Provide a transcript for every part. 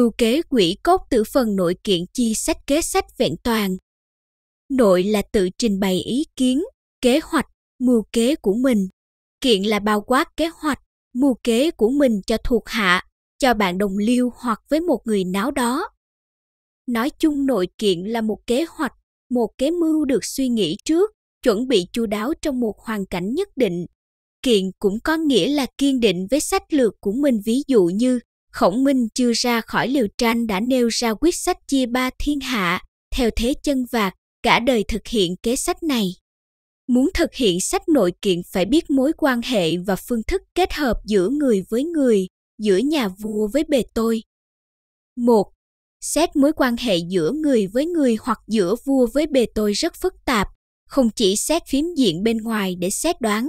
mưu kế quỷ cốt từ phần nội kiện chi sách kế sách vẹn toàn. Nội là tự trình bày ý kiến, kế hoạch, mưu kế của mình. Kiện là bao quát kế hoạch, mưu kế của mình cho thuộc hạ, cho bạn đồng liêu hoặc với một người nào đó. Nói chung nội kiện là một kế hoạch, một kế mưu được suy nghĩ trước, chuẩn bị chu đáo trong một hoàn cảnh nhất định. Kiện cũng có nghĩa là kiên định với sách lược của mình ví dụ như Khổng Minh chưa ra khỏi liều tranh đã nêu ra quyết sách chia ba thiên hạ, theo thế chân vạc, cả đời thực hiện kế sách này. Muốn thực hiện sách nội kiện phải biết mối quan hệ và phương thức kết hợp giữa người với người, giữa nhà vua với bề tôi. Một, Xét mối quan hệ giữa người với người hoặc giữa vua với bề tôi rất phức tạp, không chỉ xét phím diện bên ngoài để xét đoán,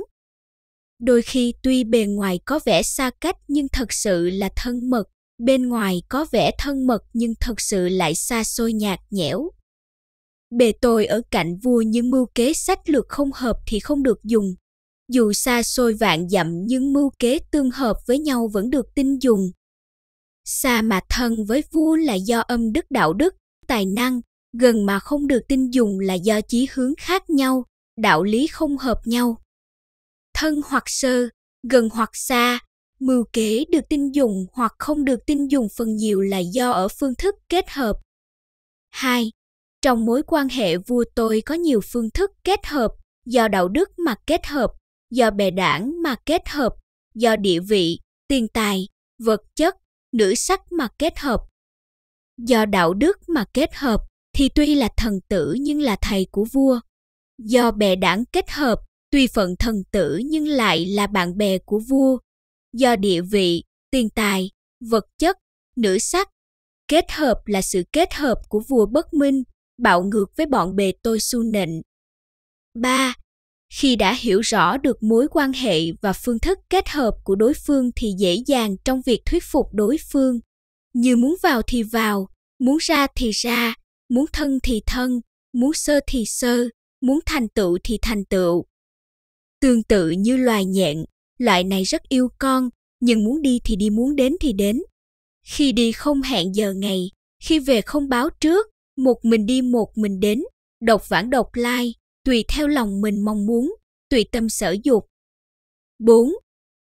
đôi khi tuy bề ngoài có vẻ xa cách nhưng thật sự là thân mật bên ngoài có vẻ thân mật nhưng thật sự lại xa xôi nhạt nhẽo bề tôi ở cạnh vua nhưng mưu kế sách lược không hợp thì không được dùng dù xa xôi vạn dặm nhưng mưu kế tương hợp với nhau vẫn được tin dùng xa mà thân với vua là do âm đức đạo đức tài năng gần mà không được tin dùng là do chí hướng khác nhau đạo lý không hợp nhau thân hoặc sơ, gần hoặc xa, mưu kế được tin dùng hoặc không được tin dùng phần nhiều là do ở phương thức kết hợp. 2. Trong mối quan hệ vua tôi có nhiều phương thức kết hợp, do đạo đức mà kết hợp, do bè đảng mà kết hợp, do địa vị, tiền tài, vật chất, nữ sắc mà kết hợp. Do đạo đức mà kết hợp thì tuy là thần tử nhưng là thầy của vua. Do bè đảng kết hợp tuy phận thần tử nhưng lại là bạn bè của vua do địa vị tiền tài vật chất nữ sắc kết hợp là sự kết hợp của vua bất minh bạo ngược với bọn bề tôi su nịnh ba Khi đã hiểu rõ được mối quan hệ và phương thức kết hợp của đối phương thì dễ dàng trong việc thuyết phục đối phương. Như muốn vào thì vào, muốn ra thì ra, muốn thân thì thân, muốn sơ thì sơ, muốn thành tựu thì thành tựu. Tương tự như loài nhện, loại này rất yêu con, nhưng muốn đi thì đi muốn đến thì đến. Khi đi không hẹn giờ ngày, khi về không báo trước, một mình đi một mình đến, độc vãng độc lai, tùy theo lòng mình mong muốn, tùy tâm sở dục. 4.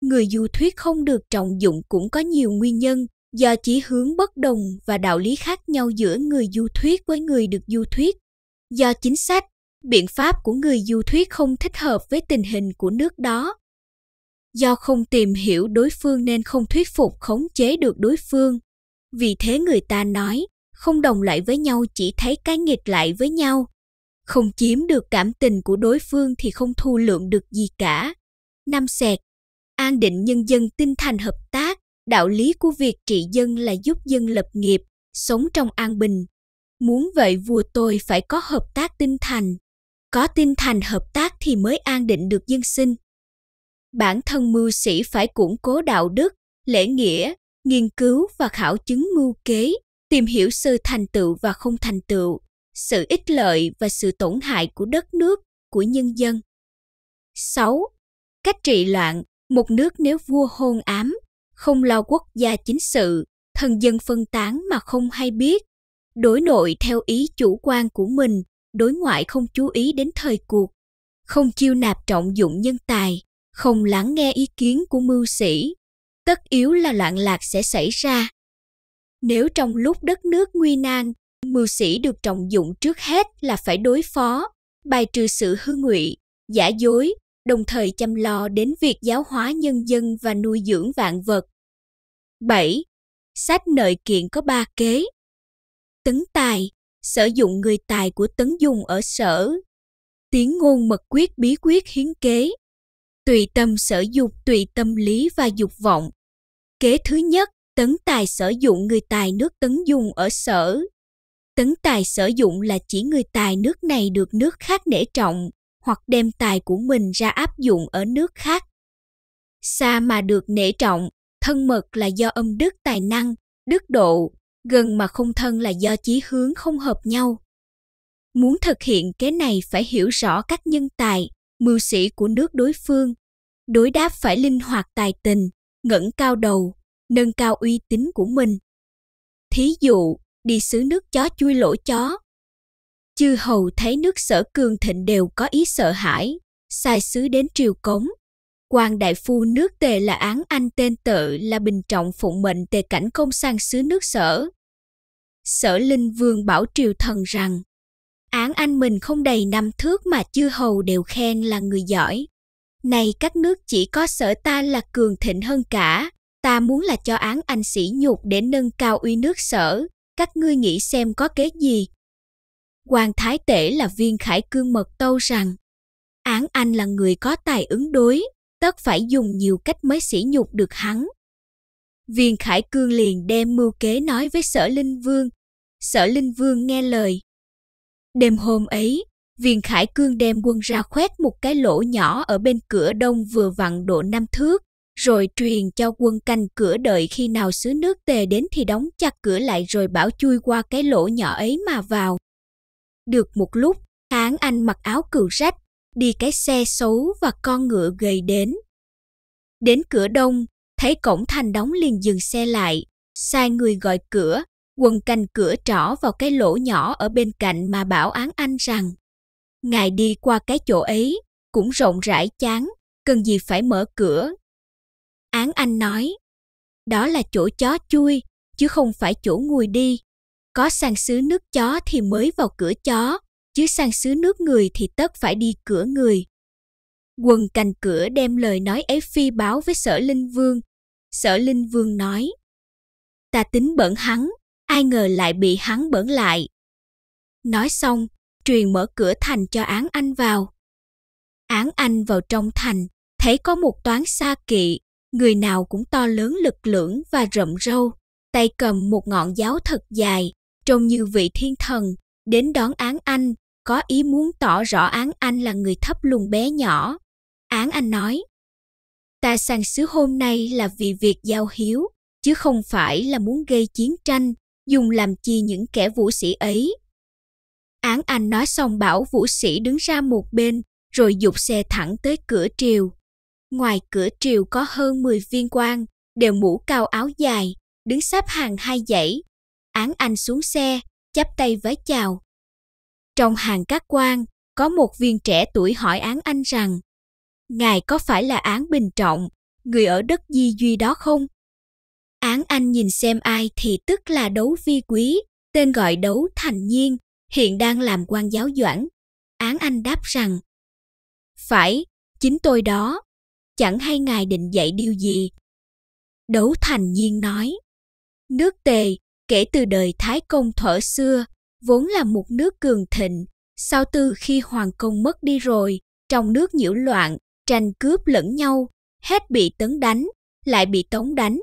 Người du thuyết không được trọng dụng cũng có nhiều nguyên nhân do chỉ hướng bất đồng và đạo lý khác nhau giữa người du thuyết với người được du thuyết. Do chính sách, biện pháp của người du thuyết không thích hợp với tình hình của nước đó do không tìm hiểu đối phương nên không thuyết phục khống chế được đối phương vì thế người ta nói không đồng lại với nhau chỉ thấy cái nghịch lại với nhau không chiếm được cảm tình của đối phương thì không thu lượng được gì cả năm sẹt an định nhân dân tinh thành hợp tác đạo lý của việc trị dân là giúp dân lập nghiệp sống trong an bình muốn vậy vua tôi phải có hợp tác tinh thành có tinh thành hợp tác thì mới an định được dân sinh bản thân mưu sĩ phải củng cố đạo đức lễ nghĩa nghiên cứu và khảo chứng mưu kế tìm hiểu sự thành tựu và không thành tựu sự ích lợi và sự tổn hại của đất nước của nhân dân 6. Cách trị loạn, một nước nếu vua hôn ám, không lo quốc gia chính sự, thần dân phân tán mà không hay biết, đối nội theo ý chủ quan của mình, đối ngoại không chú ý đến thời cuộc, không chiêu nạp trọng dụng nhân tài, không lắng nghe ý kiến của mưu sĩ, tất yếu là loạn lạc sẽ xảy ra. Nếu trong lúc đất nước nguy nan, mưu sĩ được trọng dụng trước hết là phải đối phó, bài trừ sự hư ngụy, giả dối, đồng thời chăm lo đến việc giáo hóa nhân dân và nuôi dưỡng vạn vật. 7. Sách nợ kiện có ba kế. Tấn tài, sử dụng người tài của Tấn Dung ở sở. Tiếng ngôn mật quyết bí quyết hiến kế, tùy tâm sở dục tùy tâm lý và dục vọng. Kế thứ nhất, tấn tài sử dụng người tài nước Tấn Dung ở sở. Tấn tài sử dụng là chỉ người tài nước này được nước khác nể trọng, hoặc đem tài của mình ra áp dụng ở nước khác. Xa mà được nể trọng, thân mật là do âm đức tài năng, đức độ, gần mà không thân là do chí hướng không hợp nhau. Muốn thực hiện kế này phải hiểu rõ các nhân tài, mưu sĩ của nước đối phương. Đối đáp phải linh hoạt tài tình, ngẩng cao đầu, nâng cao uy tín của mình. Thí dụ, đi xứ nước chó chui lỗ chó. Chư hầu thấy nước sở cường thịnh đều có ý sợ hãi, sai sứ đến triều cống, quan đại phu nước tề là án anh tên tự là bình trọng phụng mệnh tề cảnh công sang xứ nước sở. Sở Linh Vương bảo triều thần rằng, án anh mình không đầy năm thước mà chư hầu đều khen là người giỏi. Này các nước chỉ có sở ta là cường thịnh hơn cả, ta muốn là cho án anh sĩ nhục để nâng cao uy nước sở, các ngươi nghĩ xem có kế gì. Quan Thái Tể là viên khải cương mật tâu rằng, án anh là người có tài ứng đối, tất phải dùng nhiều cách mới sỉ nhục được hắn. Viên Khải Cương liền đem mưu kế nói với Sở Linh Vương. Sở Linh Vương nghe lời. Đêm hôm ấy, Viên Khải Cương đem quân ra khoét một cái lỗ nhỏ ở bên cửa đông vừa vặn độ năm thước, rồi truyền cho quân canh cửa đợi khi nào xứ nước tề đến thì đóng chặt cửa lại rồi bảo chui qua cái lỗ nhỏ ấy mà vào. Được một lúc, Hán Anh mặc áo cừu rách, đi cái xe xấu và con ngựa gầy đến. Đến cửa đông, thấy cổng thành đóng liền dừng xe lại, sai người gọi cửa, quần canh cửa trỏ vào cái lỗ nhỏ ở bên cạnh mà bảo án anh rằng Ngài đi qua cái chỗ ấy, cũng rộng rãi chán, cần gì phải mở cửa. Án anh nói, đó là chỗ chó chui, chứ không phải chỗ ngồi đi. Có sang xứ nước chó thì mới vào cửa chó, chứ sang xứ nước người thì tất phải đi cửa người. Quần cành cửa đem lời nói ấy phi báo với sở linh vương. Sở linh vương nói, ta tính bẩn hắn, ai ngờ lại bị hắn bẩn lại. Nói xong, truyền mở cửa thành cho án anh vào. Án anh vào trong thành, thấy có một toán xa kỵ, người nào cũng to lớn lực lưỡng và rậm râu, tay cầm một ngọn giáo thật dài, trông như vị thiên thần, đến đón án anh, có ý muốn tỏ rõ án anh là người thấp lùn bé nhỏ. Án anh nói, ta sang xứ hôm nay là vì việc giao hiếu, chứ không phải là muốn gây chiến tranh, dùng làm chi những kẻ vũ sĩ ấy. Án anh nói xong bảo vũ sĩ đứng ra một bên, rồi dục xe thẳng tới cửa triều. Ngoài cửa triều có hơn 10 viên quan, đều mũ cao áo dài, đứng sắp hàng hai dãy. Án anh xuống xe, chắp tay vái chào, trong hàng các quan, có một viên trẻ tuổi hỏi án anh rằng Ngài có phải là án bình trọng, người ở đất di duy đó không? Án anh nhìn xem ai thì tức là đấu vi quý, tên gọi đấu thành nhiên, hiện đang làm quan giáo doãn. Án anh đáp rằng Phải, chính tôi đó, chẳng hay ngài định dạy điều gì. Đấu thành nhiên nói Nước tề kể từ đời Thái Công thuở xưa vốn là một nước cường thịnh, sau từ khi hoàng công mất đi rồi, trong nước nhiễu loạn, tranh cướp lẫn nhau, hết bị tấn đánh, lại bị tống đánh.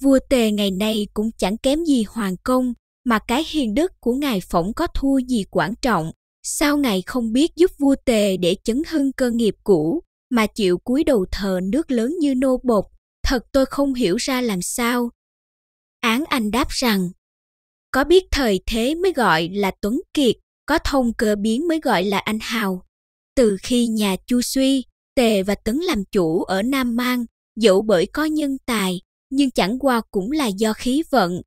Vua Tề ngày nay cũng chẳng kém gì hoàng công, mà cái hiền đức của ngài phỏng có thua gì quan trọng. Sao ngài không biết giúp vua Tề để chấn hưng cơ nghiệp cũ, mà chịu cúi đầu thờ nước lớn như nô bột, thật tôi không hiểu ra làm sao. Án Anh đáp rằng, có biết thời thế mới gọi là Tuấn Kiệt, có thông cơ biến mới gọi là anh Hào. Từ khi nhà Chu Suy, Tề và Tấn làm chủ ở Nam Mang, dẫu bởi có nhân tài, nhưng chẳng qua cũng là do khí vận.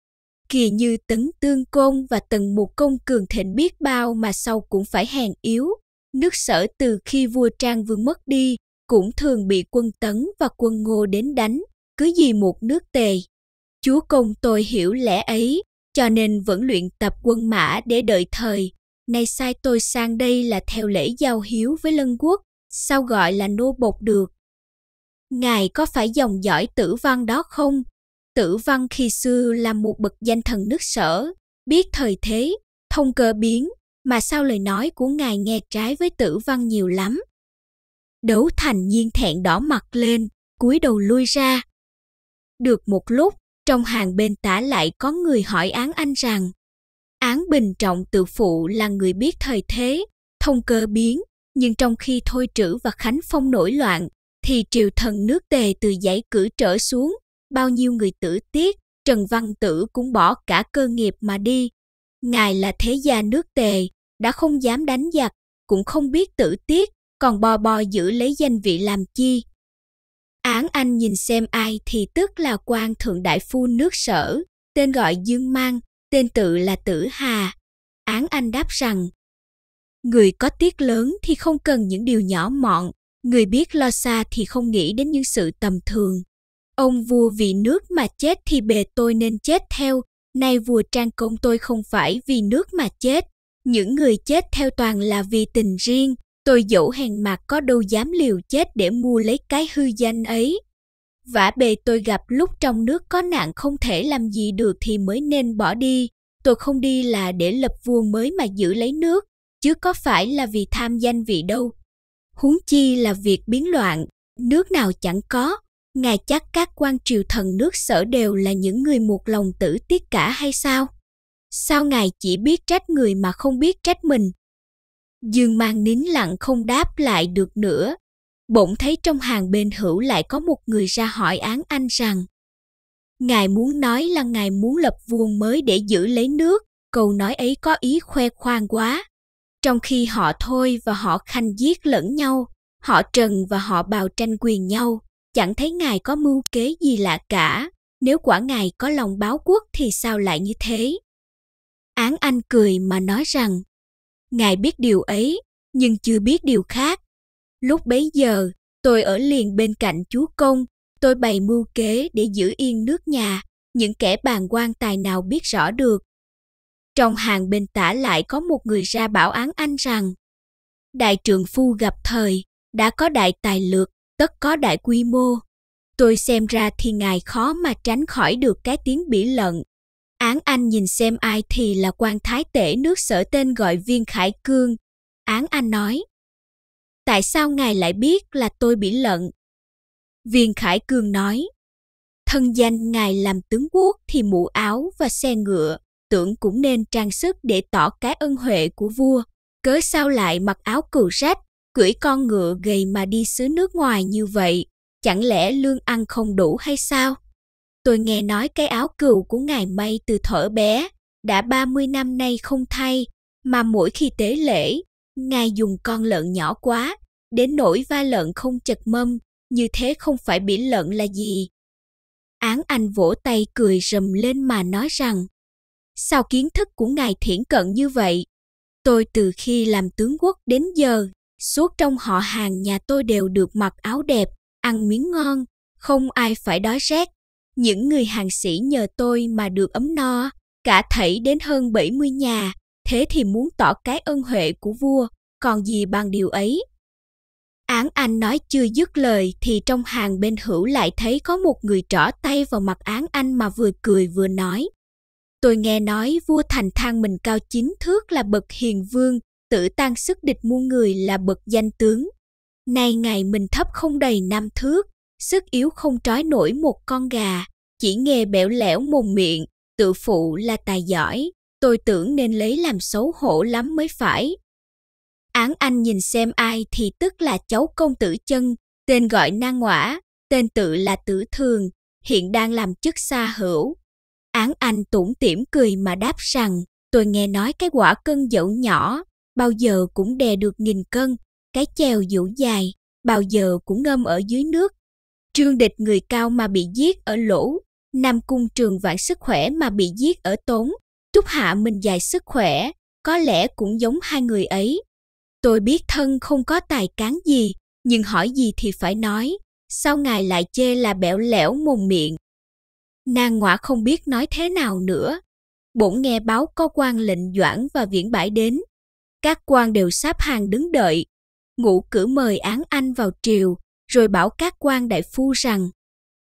Kỳ như Tấn Tương Côn và Tần một Công cường thịnh biết bao mà sau cũng phải hèn yếu. Nước sở từ khi vua Trang Vương mất đi, cũng thường bị quân Tấn và quân Ngô đến đánh, cứ gì một nước Tề. Chúa công tôi hiểu lẽ ấy, cho nên vẫn luyện tập quân mã để đợi thời. Nay sai tôi sang đây là theo lễ giao hiếu với lân quốc, sao gọi là nô bột được. Ngài có phải dòng dõi tử văn đó không? Tử văn khi xưa là một bậc danh thần nước sở, biết thời thế, thông cơ biến, mà sao lời nói của ngài nghe trái với tử văn nhiều lắm. Đấu thành nhiên thẹn đỏ mặt lên, cúi đầu lui ra. Được một lúc, trong hàng bên tả lại có người hỏi án anh rằng án bình trọng tự phụ là người biết thời thế thông cơ biến nhưng trong khi thôi trữ và khánh phong nổi loạn thì triều thần nước tề từ giải cử trở xuống bao nhiêu người tử tiết trần văn tử cũng bỏ cả cơ nghiệp mà đi ngài là thế gia nước tề đã không dám đánh giặc cũng không biết tử tiết còn bò bò giữ lấy danh vị làm chi Án Anh nhìn xem ai thì tức là quan thượng đại phu nước sở, tên gọi Dương Mang, tên tự là Tử Hà. Án Anh đáp rằng, Người có tiếc lớn thì không cần những điều nhỏ mọn, người biết lo xa thì không nghĩ đến những sự tầm thường. Ông vua vì nước mà chết thì bề tôi nên chết theo, nay vua trang công tôi không phải vì nước mà chết. Những người chết theo toàn là vì tình riêng, Tôi dẫu hèn mặt có đâu dám liều chết để mua lấy cái hư danh ấy. Vả bề tôi gặp lúc trong nước có nạn không thể làm gì được thì mới nên bỏ đi. Tôi không đi là để lập vua mới mà giữ lấy nước, chứ có phải là vì tham danh vị đâu. Huống chi là việc biến loạn, nước nào chẳng có. Ngài chắc các quan triều thần nước sở đều là những người một lòng tử tiết cả hay sao? Sao ngài chỉ biết trách người mà không biết trách mình? Dương mang nín lặng không đáp lại được nữa. Bỗng thấy trong hàng bên hữu lại có một người ra hỏi án anh rằng Ngài muốn nói là ngài muốn lập vuông mới để giữ lấy nước, câu nói ấy có ý khoe khoang quá. Trong khi họ thôi và họ khanh giết lẫn nhau, họ trần và họ bào tranh quyền nhau, chẳng thấy ngài có mưu kế gì lạ cả. Nếu quả ngài có lòng báo quốc thì sao lại như thế? Án anh cười mà nói rằng Ngài biết điều ấy, nhưng chưa biết điều khác. Lúc bấy giờ, tôi ở liền bên cạnh chúa công, tôi bày mưu kế để giữ yên nước nhà, những kẻ bàn quan tài nào biết rõ được. Trong hàng bên tả lại có một người ra bảo án anh rằng Đại trường phu gặp thời, đã có đại tài lược, tất có đại quy mô. Tôi xem ra thì ngài khó mà tránh khỏi được cái tiếng bỉ lận Án Anh nhìn xem ai thì là quan thái tể nước sở tên gọi viên khải cương. Án Anh nói, tại sao ngài lại biết là tôi bị lận? Viên khải cương nói, thân danh ngài làm tướng quốc thì mũ áo và xe ngựa, tưởng cũng nên trang sức để tỏ cái ân huệ của vua. Cớ sao lại mặc áo cừu rách, cưỡi con ngựa gầy mà đi xứ nước ngoài như vậy? Chẳng lẽ lương ăn không đủ hay sao? Tôi nghe nói cái áo cừu của ngài may từ thở bé, đã 30 năm nay không thay, mà mỗi khi tế lễ, ngài dùng con lợn nhỏ quá, đến nỗi va lợn không chật mâm, như thế không phải bỉ lợn là gì. Án anh vỗ tay cười rầm lên mà nói rằng, sao kiến thức của ngài thiển cận như vậy? Tôi từ khi làm tướng quốc đến giờ, suốt trong họ hàng nhà tôi đều được mặc áo đẹp, ăn miếng ngon, không ai phải đói rét. Những người hàng sĩ nhờ tôi mà được ấm no, cả thảy đến hơn 70 nhà, thế thì muốn tỏ cái ân huệ của vua, còn gì bằng điều ấy. Án Anh nói chưa dứt lời thì trong hàng bên hữu lại thấy có một người trỏ tay vào mặt Án Anh mà vừa cười vừa nói. Tôi nghe nói vua thành thang mình cao chín thước là bậc hiền vương, tử tăng sức địch muôn người là bậc danh tướng. Nay ngày mình thấp không đầy năm thước, sức yếu không trói nổi một con gà, chỉ nghề bẻo lẻo mồm miệng, tự phụ là tài giỏi, tôi tưởng nên lấy làm xấu hổ lắm mới phải. Án anh nhìn xem ai thì tức là cháu công tử chân, tên gọi nang ngõa, tên tự là tử thường, hiện đang làm chức xa hữu. Án anh tủm tỉm cười mà đáp rằng, tôi nghe nói cái quả cân dẫu nhỏ, bao giờ cũng đè được nghìn cân, cái chèo dữ dài, bao giờ cũng ngâm ở dưới nước Trương Địch người cao mà bị giết ở lỗ, Nam Cung Trường Vạn sức khỏe mà bị giết ở tốn, trúc Hạ mình dài sức khỏe, có lẽ cũng giống hai người ấy. Tôi biết thân không có tài cán gì, nhưng hỏi gì thì phải nói, sao ngài lại chê là bẻo lẻo mồm miệng. Nàng ngọa không biết nói thế nào nữa. Bỗng nghe báo có quan lệnh doãn và viễn bãi đến. Các quan đều sắp hàng đứng đợi. ngũ cử mời án anh vào triều, rồi bảo các quan đại phu rằng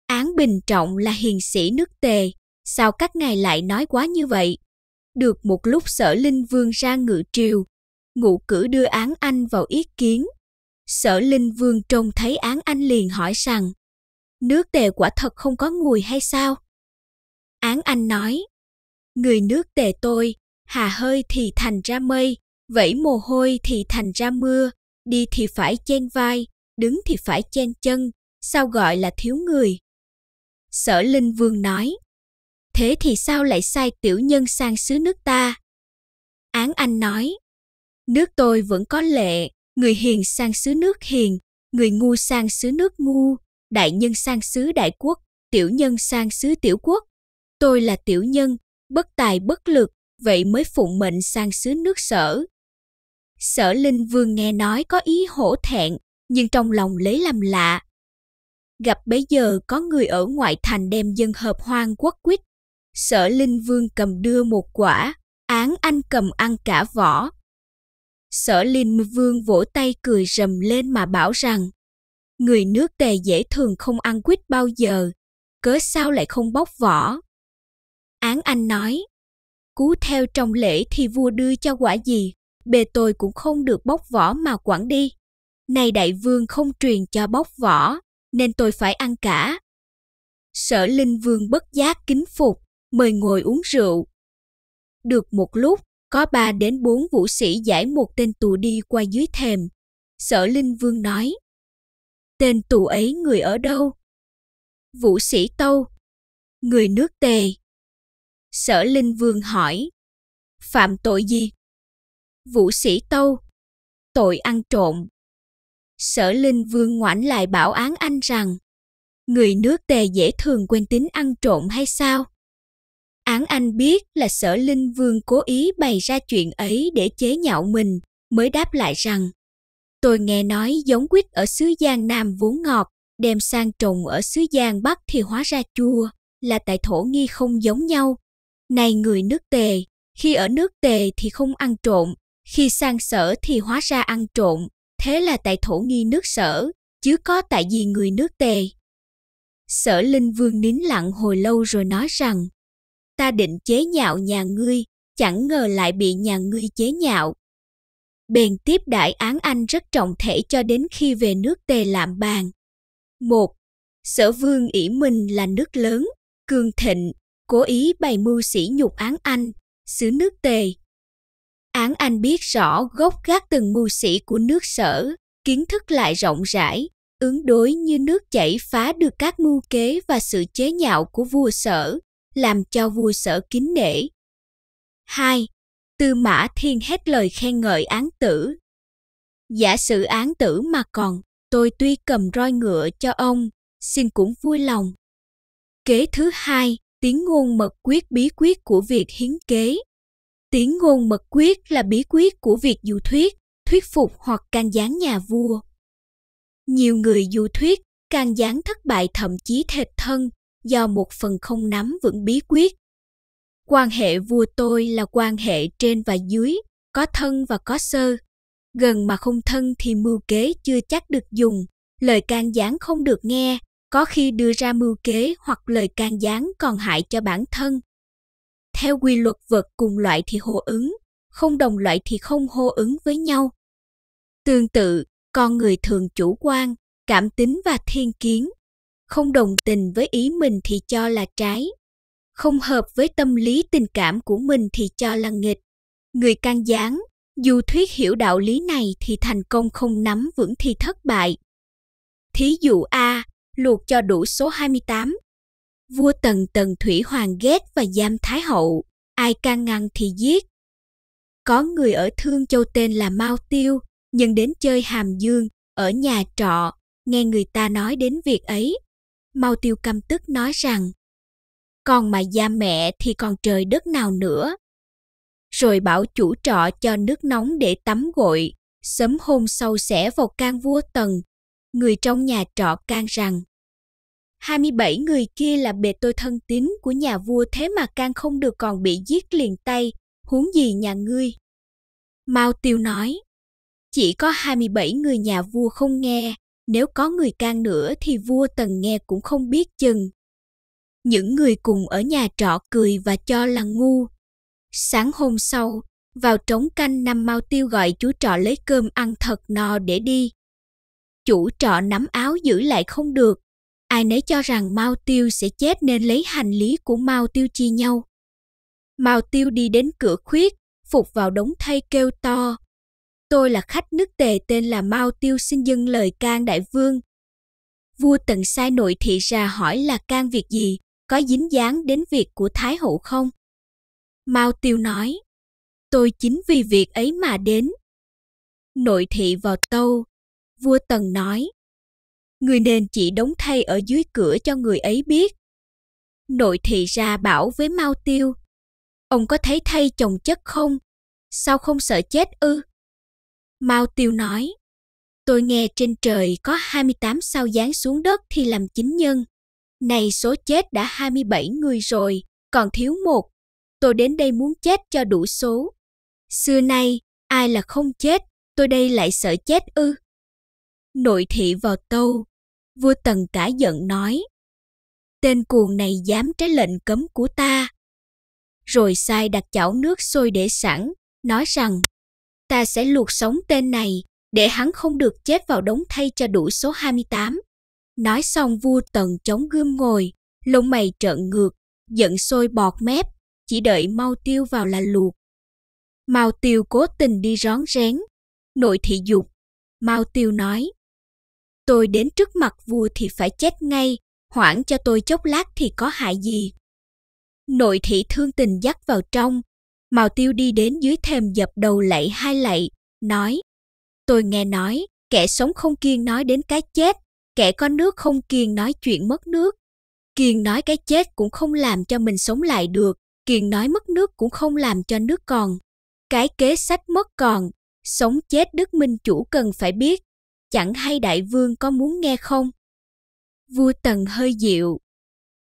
án bình trọng là hiền sĩ nước tề sao các ngài lại nói quá như vậy được một lúc sở linh vương ra ngự triều ngụ cử đưa án anh vào ý kiến sở linh vương trông thấy án anh liền hỏi rằng nước tề quả thật không có mùi hay sao án anh nói người nước tề tôi hà hơi thì thành ra mây vẫy mồ hôi thì thành ra mưa đi thì phải chen vai đứng thì phải chen chân, sao gọi là thiếu người? Sở Linh Vương nói, thế thì sao lại sai tiểu nhân sang xứ nước ta? Án Anh nói, nước tôi vẫn có lệ, người hiền sang xứ nước hiền, người ngu sang xứ nước ngu, đại nhân sang xứ đại quốc, tiểu nhân sang xứ tiểu quốc. Tôi là tiểu nhân, bất tài bất lực, vậy mới phụng mệnh sang xứ nước sở. Sở Linh Vương nghe nói có ý hổ thẹn, nhưng trong lòng lấy làm lạ. Gặp bấy giờ có người ở ngoại thành đem dân hợp hoang quốc quýt. Sở Linh Vương cầm đưa một quả, án anh cầm ăn cả vỏ. Sở Linh Vương vỗ tay cười rầm lên mà bảo rằng Người nước tề dễ thường không ăn quýt bao giờ, cớ sao lại không bóc vỏ? Án anh nói, cú theo trong lễ thì vua đưa cho quả gì, bề tôi cũng không được bóc vỏ mà quản đi nay đại vương không truyền cho bóc vỏ, nên tôi phải ăn cả. Sở linh vương bất giác kính phục, mời ngồi uống rượu. Được một lúc, có ba đến bốn vũ sĩ giải một tên tù đi qua dưới thềm. Sở linh vương nói, tên tù ấy người ở đâu? Vũ sĩ Tâu, người nước tề. Sở linh vương hỏi, phạm tội gì? Vũ sĩ Tâu, tội ăn trộm. Sở Linh Vương ngoảnh lại bảo án anh rằng Người nước tề dễ thường quen tính ăn trộm hay sao? Án anh biết là sở Linh Vương cố ý bày ra chuyện ấy để chế nhạo mình, mới đáp lại rằng Tôi nghe nói giống quýt ở xứ Giang Nam vốn ngọt, đem sang trồng ở xứ Giang Bắc thì hóa ra chua, là tại thổ nghi không giống nhau. Này người nước tề, khi ở nước tề thì không ăn trộm, khi sang sở thì hóa ra ăn trộm, thế là tại thổ nghi nước sở, chứ có tại gì người nước tề. Sở Linh Vương nín lặng hồi lâu rồi nói rằng, ta định chế nhạo nhà ngươi, chẳng ngờ lại bị nhà ngươi chế nhạo. Bèn tiếp đại án anh rất trọng thể cho đến khi về nước tề làm bàn. Một, sở vương ỷ mình là nước lớn, cường thịnh, cố ý bày mưu sĩ nhục án anh, xứ nước tề, Án Anh biết rõ gốc gác từng mưu sĩ của nước sở, kiến thức lại rộng rãi, ứng đối như nước chảy phá được các mưu kế và sự chế nhạo của vua sở, làm cho vua sở kính nể. hai Tư Mã Thiên hết lời khen ngợi án tử. Giả sử án tử mà còn, tôi tuy cầm roi ngựa cho ông, xin cũng vui lòng. Kế thứ hai, tiếng ngôn mật quyết bí quyết của việc hiến kế. Tiếng ngôn mật quyết là bí quyết của việc du thuyết, thuyết phục hoặc can gián nhà vua. Nhiều người du thuyết, can gián thất bại thậm chí thệt thân do một phần không nắm vững bí quyết. Quan hệ vua tôi là quan hệ trên và dưới, có thân và có sơ. Gần mà không thân thì mưu kế chưa chắc được dùng, lời can gián không được nghe, có khi đưa ra mưu kế hoặc lời can gián còn hại cho bản thân theo quy luật vật cùng loại thì hô ứng, không đồng loại thì không hô ứng với nhau. Tương tự, con người thường chủ quan, cảm tính và thiên kiến, không đồng tình với ý mình thì cho là trái, không hợp với tâm lý tình cảm của mình thì cho là nghịch. Người can gián, dù thuyết hiểu đạo lý này thì thành công không nắm vững thì thất bại. Thí dụ A, luộc cho đủ số 28, vua tần tần thủy hoàng ghét và giam thái hậu, ai can ngăn thì giết. Có người ở Thương Châu tên là Mao Tiêu, nhưng đến chơi Hàm Dương, ở nhà trọ, nghe người ta nói đến việc ấy. Mao Tiêu căm tức nói rằng, còn mà giam mẹ thì còn trời đất nào nữa. Rồi bảo chủ trọ cho nước nóng để tắm gội, sớm hôm sau sẽ vào can vua Tần. Người trong nhà trọ can rằng, 27 người kia là bề tôi thân tín của nhà vua thế mà can không được còn bị giết liền tay, huống gì nhà ngươi. Mao Tiêu nói, chỉ có 27 người nhà vua không nghe, nếu có người can nữa thì vua tần nghe cũng không biết chừng. Những người cùng ở nhà trọ cười và cho là ngu. Sáng hôm sau, vào trống canh năm Mao Tiêu gọi chú trọ lấy cơm ăn thật no để đi. Chủ trọ nắm áo giữ lại không được, ai nấy cho rằng Mao Tiêu sẽ chết nên lấy hành lý của Mao Tiêu chia nhau. Mao Tiêu đi đến cửa khuyết, phục vào đống thay kêu to. Tôi là khách nước tề tên là Mao Tiêu xin dâng lời can đại vương. Vua tận sai nội thị ra hỏi là can việc gì, có dính dáng đến việc của Thái hậu không? Mao Tiêu nói, tôi chính vì việc ấy mà đến. Nội thị vào tâu, vua tần nói, người nên chỉ đóng thay ở dưới cửa cho người ấy biết. Nội thị ra bảo với Mao Tiêu, ông có thấy thay chồng chất không? Sao không sợ chết ư? Mao Tiêu nói, tôi nghe trên trời có 28 sao giáng xuống đất thì làm chính nhân. Này số chết đã 27 người rồi, còn thiếu một. Tôi đến đây muốn chết cho đủ số. Xưa nay, ai là không chết, tôi đây lại sợ chết ư. Nội thị vào tâu, vua Tần cả giận nói, tên cuồng này dám trái lệnh cấm của ta. Rồi sai đặt chảo nước sôi để sẵn, nói rằng, ta sẽ luộc sống tên này để hắn không được chết vào đống thay cho đủ số 28. Nói xong vua Tần chống gươm ngồi, lông mày trợn ngược, giận sôi bọt mép, chỉ đợi mau tiêu vào là luộc. Mau tiêu cố tình đi rón rén, nội thị dục. Mau tiêu nói, tôi đến trước mặt vua thì phải chết ngay, hoãn cho tôi chốc lát thì có hại gì. Nội thị thương tình dắt vào trong, mào Tiêu đi đến dưới thềm dập đầu lạy hai lạy, nói Tôi nghe nói, kẻ sống không kiên nói đến cái chết, kẻ có nước không kiên nói chuyện mất nước. Kiên nói cái chết cũng không làm cho mình sống lại được, kiên nói mất nước cũng không làm cho nước còn. Cái kế sách mất còn, sống chết đức minh chủ cần phải biết chẳng hay đại vương có muốn nghe không? Vua Tần hơi dịu,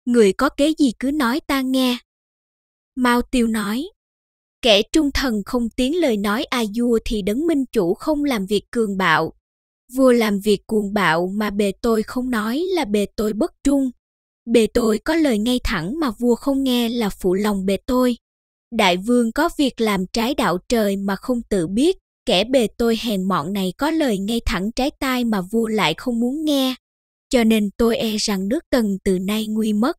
người có kế gì cứ nói ta nghe. Mao Tiêu nói, kẻ trung thần không tiếng lời nói a à vua thì đấng minh chủ không làm việc cường bạo. Vua làm việc cuồng bạo mà bề tôi không nói là bề tôi bất trung. Bề tôi có lời ngay thẳng mà vua không nghe là phụ lòng bề tôi. Đại vương có việc làm trái đạo trời mà không tự biết Kẻ bề tôi hèn mọn này có lời ngay thẳng trái tai mà vua lại không muốn nghe, cho nên tôi e rằng nước Tần từ nay nguy mất.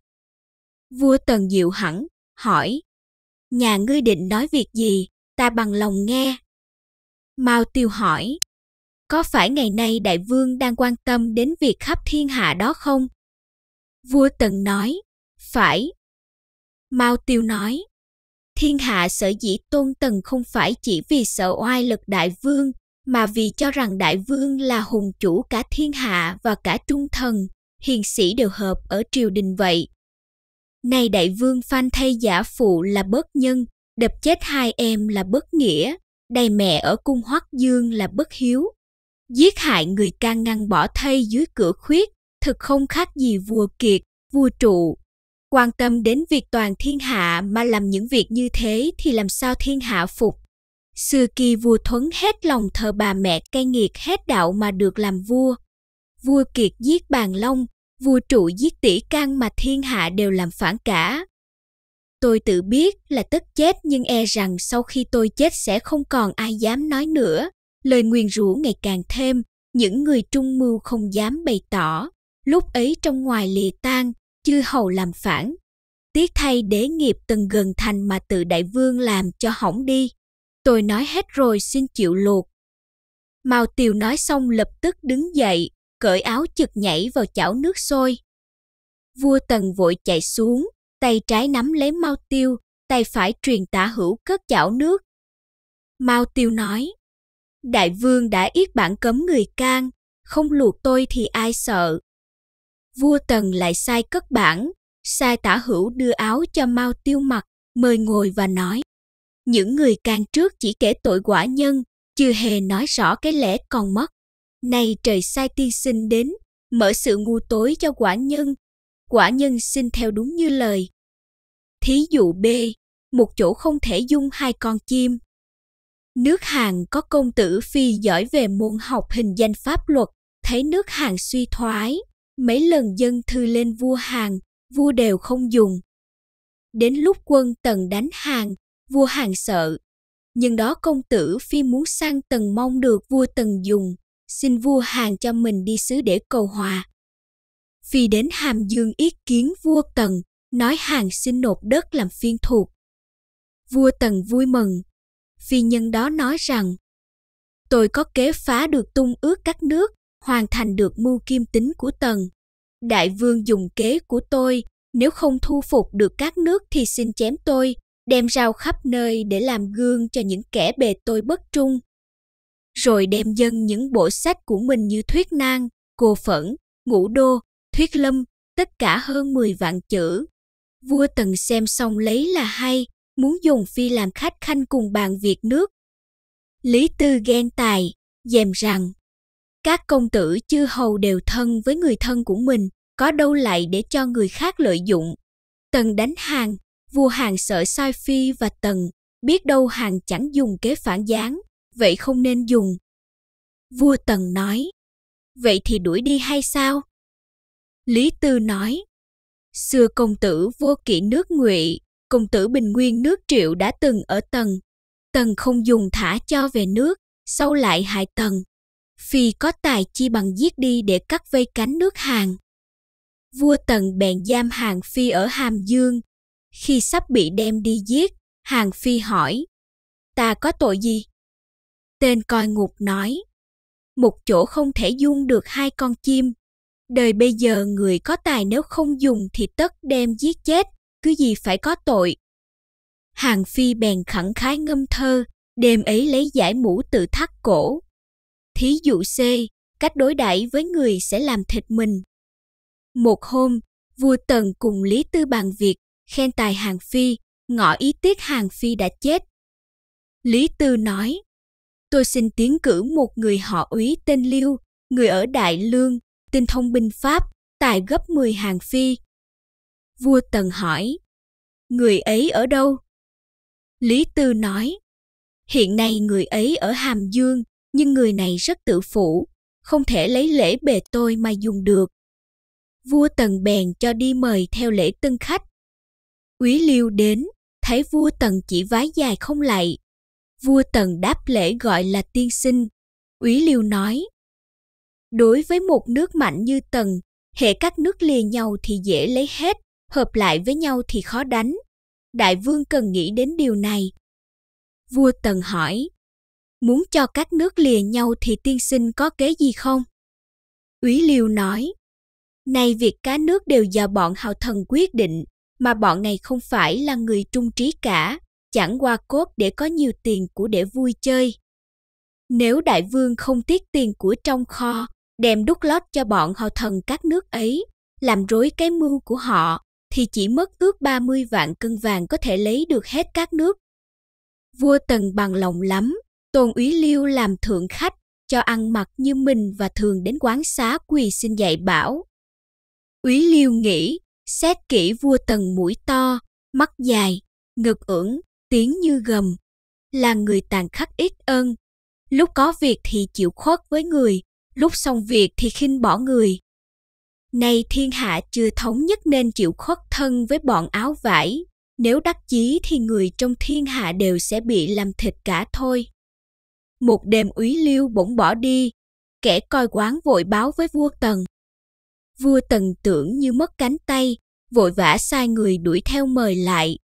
Vua Tần dịu hẳn, hỏi, nhà ngươi định nói việc gì, ta bằng lòng nghe. Mao tiêu hỏi, có phải ngày nay đại vương đang quan tâm đến việc khắp thiên hạ đó không? Vua Tần nói, phải. Mao tiêu nói, Thiên hạ sở dĩ tôn tần không phải chỉ vì sợ oai lực đại vương, mà vì cho rằng đại vương là hùng chủ cả thiên hạ và cả trung thần, hiền sĩ đều hợp ở triều đình vậy. Nay đại vương phan thay giả phụ là bất nhân, đập chết hai em là bất nghĩa, đầy mẹ ở cung hoắc dương là bất hiếu. Giết hại người can ngăn bỏ thay dưới cửa khuyết, thực không khác gì vua kiệt, vua trụ quan tâm đến việc toàn thiên hạ mà làm những việc như thế thì làm sao thiên hạ phục xưa kỳ vua thuấn hết lòng thờ bà mẹ cay nghiệt hết đạo mà được làm vua vua kiệt giết bàn long vua trụ giết tỷ can mà thiên hạ đều làm phản cả tôi tự biết là tất chết nhưng e rằng sau khi tôi chết sẽ không còn ai dám nói nữa lời nguyền rủa ngày càng thêm những người trung mưu không dám bày tỏ lúc ấy trong ngoài lìa tan chư hầu làm phản. Tiếc thay đế nghiệp từng gần thành mà tự đại vương làm cho hỏng đi. Tôi nói hết rồi xin chịu luộc. Mao Tiều nói xong lập tức đứng dậy, cởi áo chực nhảy vào chảo nước sôi. Vua Tần vội chạy xuống, tay trái nắm lấy Mao Tiêu, tay phải truyền tả hữu cất chảo nước. Mao Tiêu nói, Đại vương đã yết bản cấm người can, không luộc tôi thì ai sợ vua Tần lại sai cất bản, sai tả hữu đưa áo cho mau Tiêu mặt, mời ngồi và nói. Những người càng trước chỉ kể tội quả nhân, chưa hề nói rõ cái lẽ còn mất. Nay trời sai tiên sinh đến, mở sự ngu tối cho quả nhân. Quả nhân xin theo đúng như lời. Thí dụ B, một chỗ không thể dung hai con chim. Nước Hàn có công tử phi giỏi về môn học hình danh pháp luật, thấy nước Hàn suy thoái, mấy lần dân thư lên vua hàng, vua đều không dùng. Đến lúc quân tần đánh hàng, vua hàng sợ. Nhưng đó công tử phi muốn sang tần mong được vua tần dùng, xin vua hàng cho mình đi sứ để cầu hòa. Phi đến hàm dương ý kiến vua tần, nói hàng xin nộp đất làm phiên thuộc. Vua tần vui mừng. Phi nhân đó nói rằng, tôi có kế phá được tung ước các nước, hoàn thành được mưu kim tính của tần đại vương dùng kế của tôi nếu không thu phục được các nước thì xin chém tôi đem rao khắp nơi để làm gương cho những kẻ bề tôi bất trung rồi đem dân những bộ sách của mình như thuyết nang cô phẫn ngũ đô thuyết lâm tất cả hơn 10 vạn chữ vua tần xem xong lấy là hay muốn dùng phi làm khách khanh cùng bàn việc nước lý tư ghen tài dèm rằng các công tử chư hầu đều thân với người thân của mình, có đâu lại để cho người khác lợi dụng. Tần đánh hàng, vua hàng sợ sai phi và tần, biết đâu hàng chẳng dùng kế phản gián, vậy không nên dùng. Vua tần nói, vậy thì đuổi đi hay sao? Lý Tư nói, xưa công tử vô kỵ nước ngụy, công tử bình nguyên nước triệu đã từng ở tần. Tần không dùng thả cho về nước, sau lại hại tần, phi có tài chi bằng giết đi để cắt vây cánh nước hàng Vua Tần bèn giam hàng Phi ở Hàm Dương. Khi sắp bị đem đi giết, hàng Phi hỏi, ta có tội gì? Tên coi ngục nói, một chỗ không thể dung được hai con chim. Đời bây giờ người có tài nếu không dùng thì tất đem giết chết, cứ gì phải có tội. Hàng Phi bèn khẳng khái ngâm thơ, đêm ấy lấy giải mũ tự thắt cổ, Thí dụ C, cách đối đãi với người sẽ làm thịt mình. Một hôm, vua Tần cùng Lý Tư bàn việc, khen tài Hàng Phi, ngỏ ý tiếc Hàng Phi đã chết. Lý Tư nói, tôi xin tiến cử một người họ úy tên Liêu, người ở Đại Lương, tinh thông binh pháp, tài gấp 10 Hàng Phi. Vua Tần hỏi, người ấy ở đâu? Lý Tư nói, hiện nay người ấy ở Hàm Dương, nhưng người này rất tự phụ, không thể lấy lễ bề tôi mà dùng được. Vua Tần bèn cho đi mời theo lễ tân khách. Quý Liêu đến, thấy vua Tần chỉ vái dài không lại. Vua Tần đáp lễ gọi là tiên sinh. Quý Liêu nói, đối với một nước mạnh như Tần, hệ các nước lìa nhau thì dễ lấy hết, hợp lại với nhau thì khó đánh. Đại vương cần nghĩ đến điều này. Vua Tần hỏi, muốn cho các nước lìa nhau thì tiên sinh có kế gì không? Úy Liêu nói, nay việc cá nước đều do bọn hào thần quyết định, mà bọn này không phải là người trung trí cả, chẳng qua cốt để có nhiều tiền của để vui chơi. Nếu đại vương không tiếc tiền của trong kho, đem đút lót cho bọn hào thần các nước ấy, làm rối cái mưu của họ, thì chỉ mất ước 30 vạn cân vàng có thể lấy được hết các nước. Vua Tần bằng lòng lắm, Tôn úy Liêu làm thượng khách, cho ăn mặc như mình và thường đến quán xá quỳ xin dạy bảo. Úy Liêu nghĩ, xét kỹ vua tần mũi to, mắt dài, ngực ưỡn tiếng như gầm, là người tàn khắc ít ơn. Lúc có việc thì chịu khuất với người, lúc xong việc thì khinh bỏ người. Nay thiên hạ chưa thống nhất nên chịu khuất thân với bọn áo vải, nếu đắc chí thì người trong thiên hạ đều sẽ bị làm thịt cả thôi. Một đêm úy liêu bỗng bỏ đi, kẻ coi quán vội báo với vua Tần. Vua Tần tưởng như mất cánh tay, vội vã sai người đuổi theo mời lại.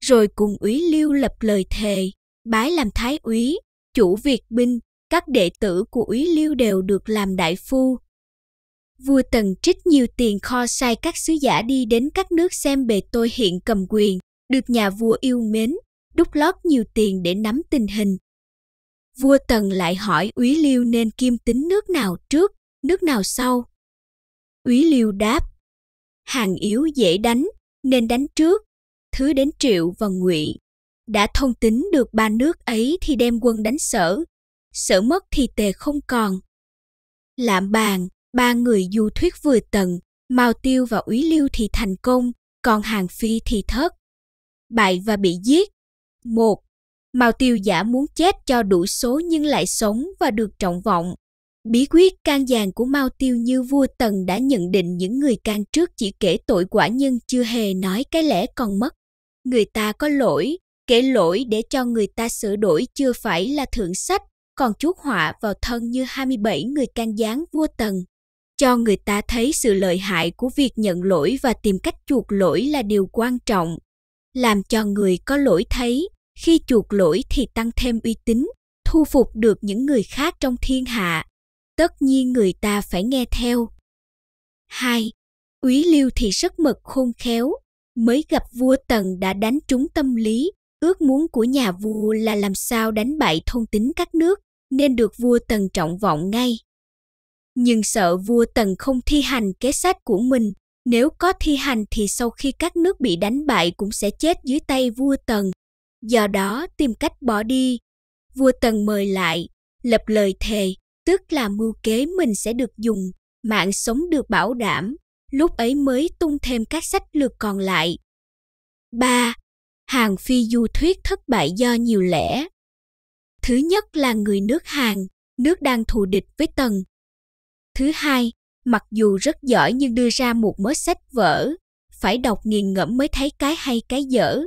Rồi cùng úy liêu lập lời thề, bái làm thái úy, chủ Việt binh, các đệ tử của úy liêu đều được làm đại phu. Vua Tần trích nhiều tiền kho sai các sứ giả đi đến các nước xem bề tôi hiện cầm quyền, được nhà vua yêu mến, đúc lót nhiều tiền để nắm tình hình, vua tần lại hỏi úy liêu nên kim tính nước nào trước nước nào sau úy liêu đáp hàng yếu dễ đánh nên đánh trước thứ đến triệu và ngụy đã thông tính được ba nước ấy thì đem quân đánh sở sở mất thì tề không còn lạm bàn ba người du thuyết vừa tần mao tiêu và úy liêu thì thành công còn hàng phi thì thất bại và bị giết một Mao Tiêu Giả muốn chết cho đủ số nhưng lại sống và được trọng vọng. Bí quyết can giàn của Mao Tiêu như vua Tần đã nhận định những người can trước chỉ kể tội quả nhưng chưa hề nói cái lẽ còn mất. Người ta có lỗi, kể lỗi để cho người ta sửa đổi chưa phải là thượng sách, còn chuốc họa vào thân như 27 người can gián vua Tần. Cho người ta thấy sự lợi hại của việc nhận lỗi và tìm cách chuộc lỗi là điều quan trọng. Làm cho người có lỗi thấy khi chuộc lỗi thì tăng thêm uy tín thu phục được những người khác trong thiên hạ tất nhiên người ta phải nghe theo hai quý liêu thì rất mực khôn khéo mới gặp vua tần đã đánh trúng tâm lý ước muốn của nhà vua là làm sao đánh bại thôn tính các nước nên được vua tần trọng vọng ngay nhưng sợ vua tần không thi hành kế sách của mình nếu có thi hành thì sau khi các nước bị đánh bại cũng sẽ chết dưới tay vua tần do đó tìm cách bỏ đi. Vua Tần mời lại, lập lời thề, tức là mưu kế mình sẽ được dùng, mạng sống được bảo đảm, lúc ấy mới tung thêm các sách lược còn lại. 3. Hàng phi du thuyết thất bại do nhiều lẽ. Thứ nhất là người nước Hàn, nước đang thù địch với Tần. Thứ hai, mặc dù rất giỏi nhưng đưa ra một mớ sách vở, phải đọc nghiền ngẫm mới thấy cái hay cái dở,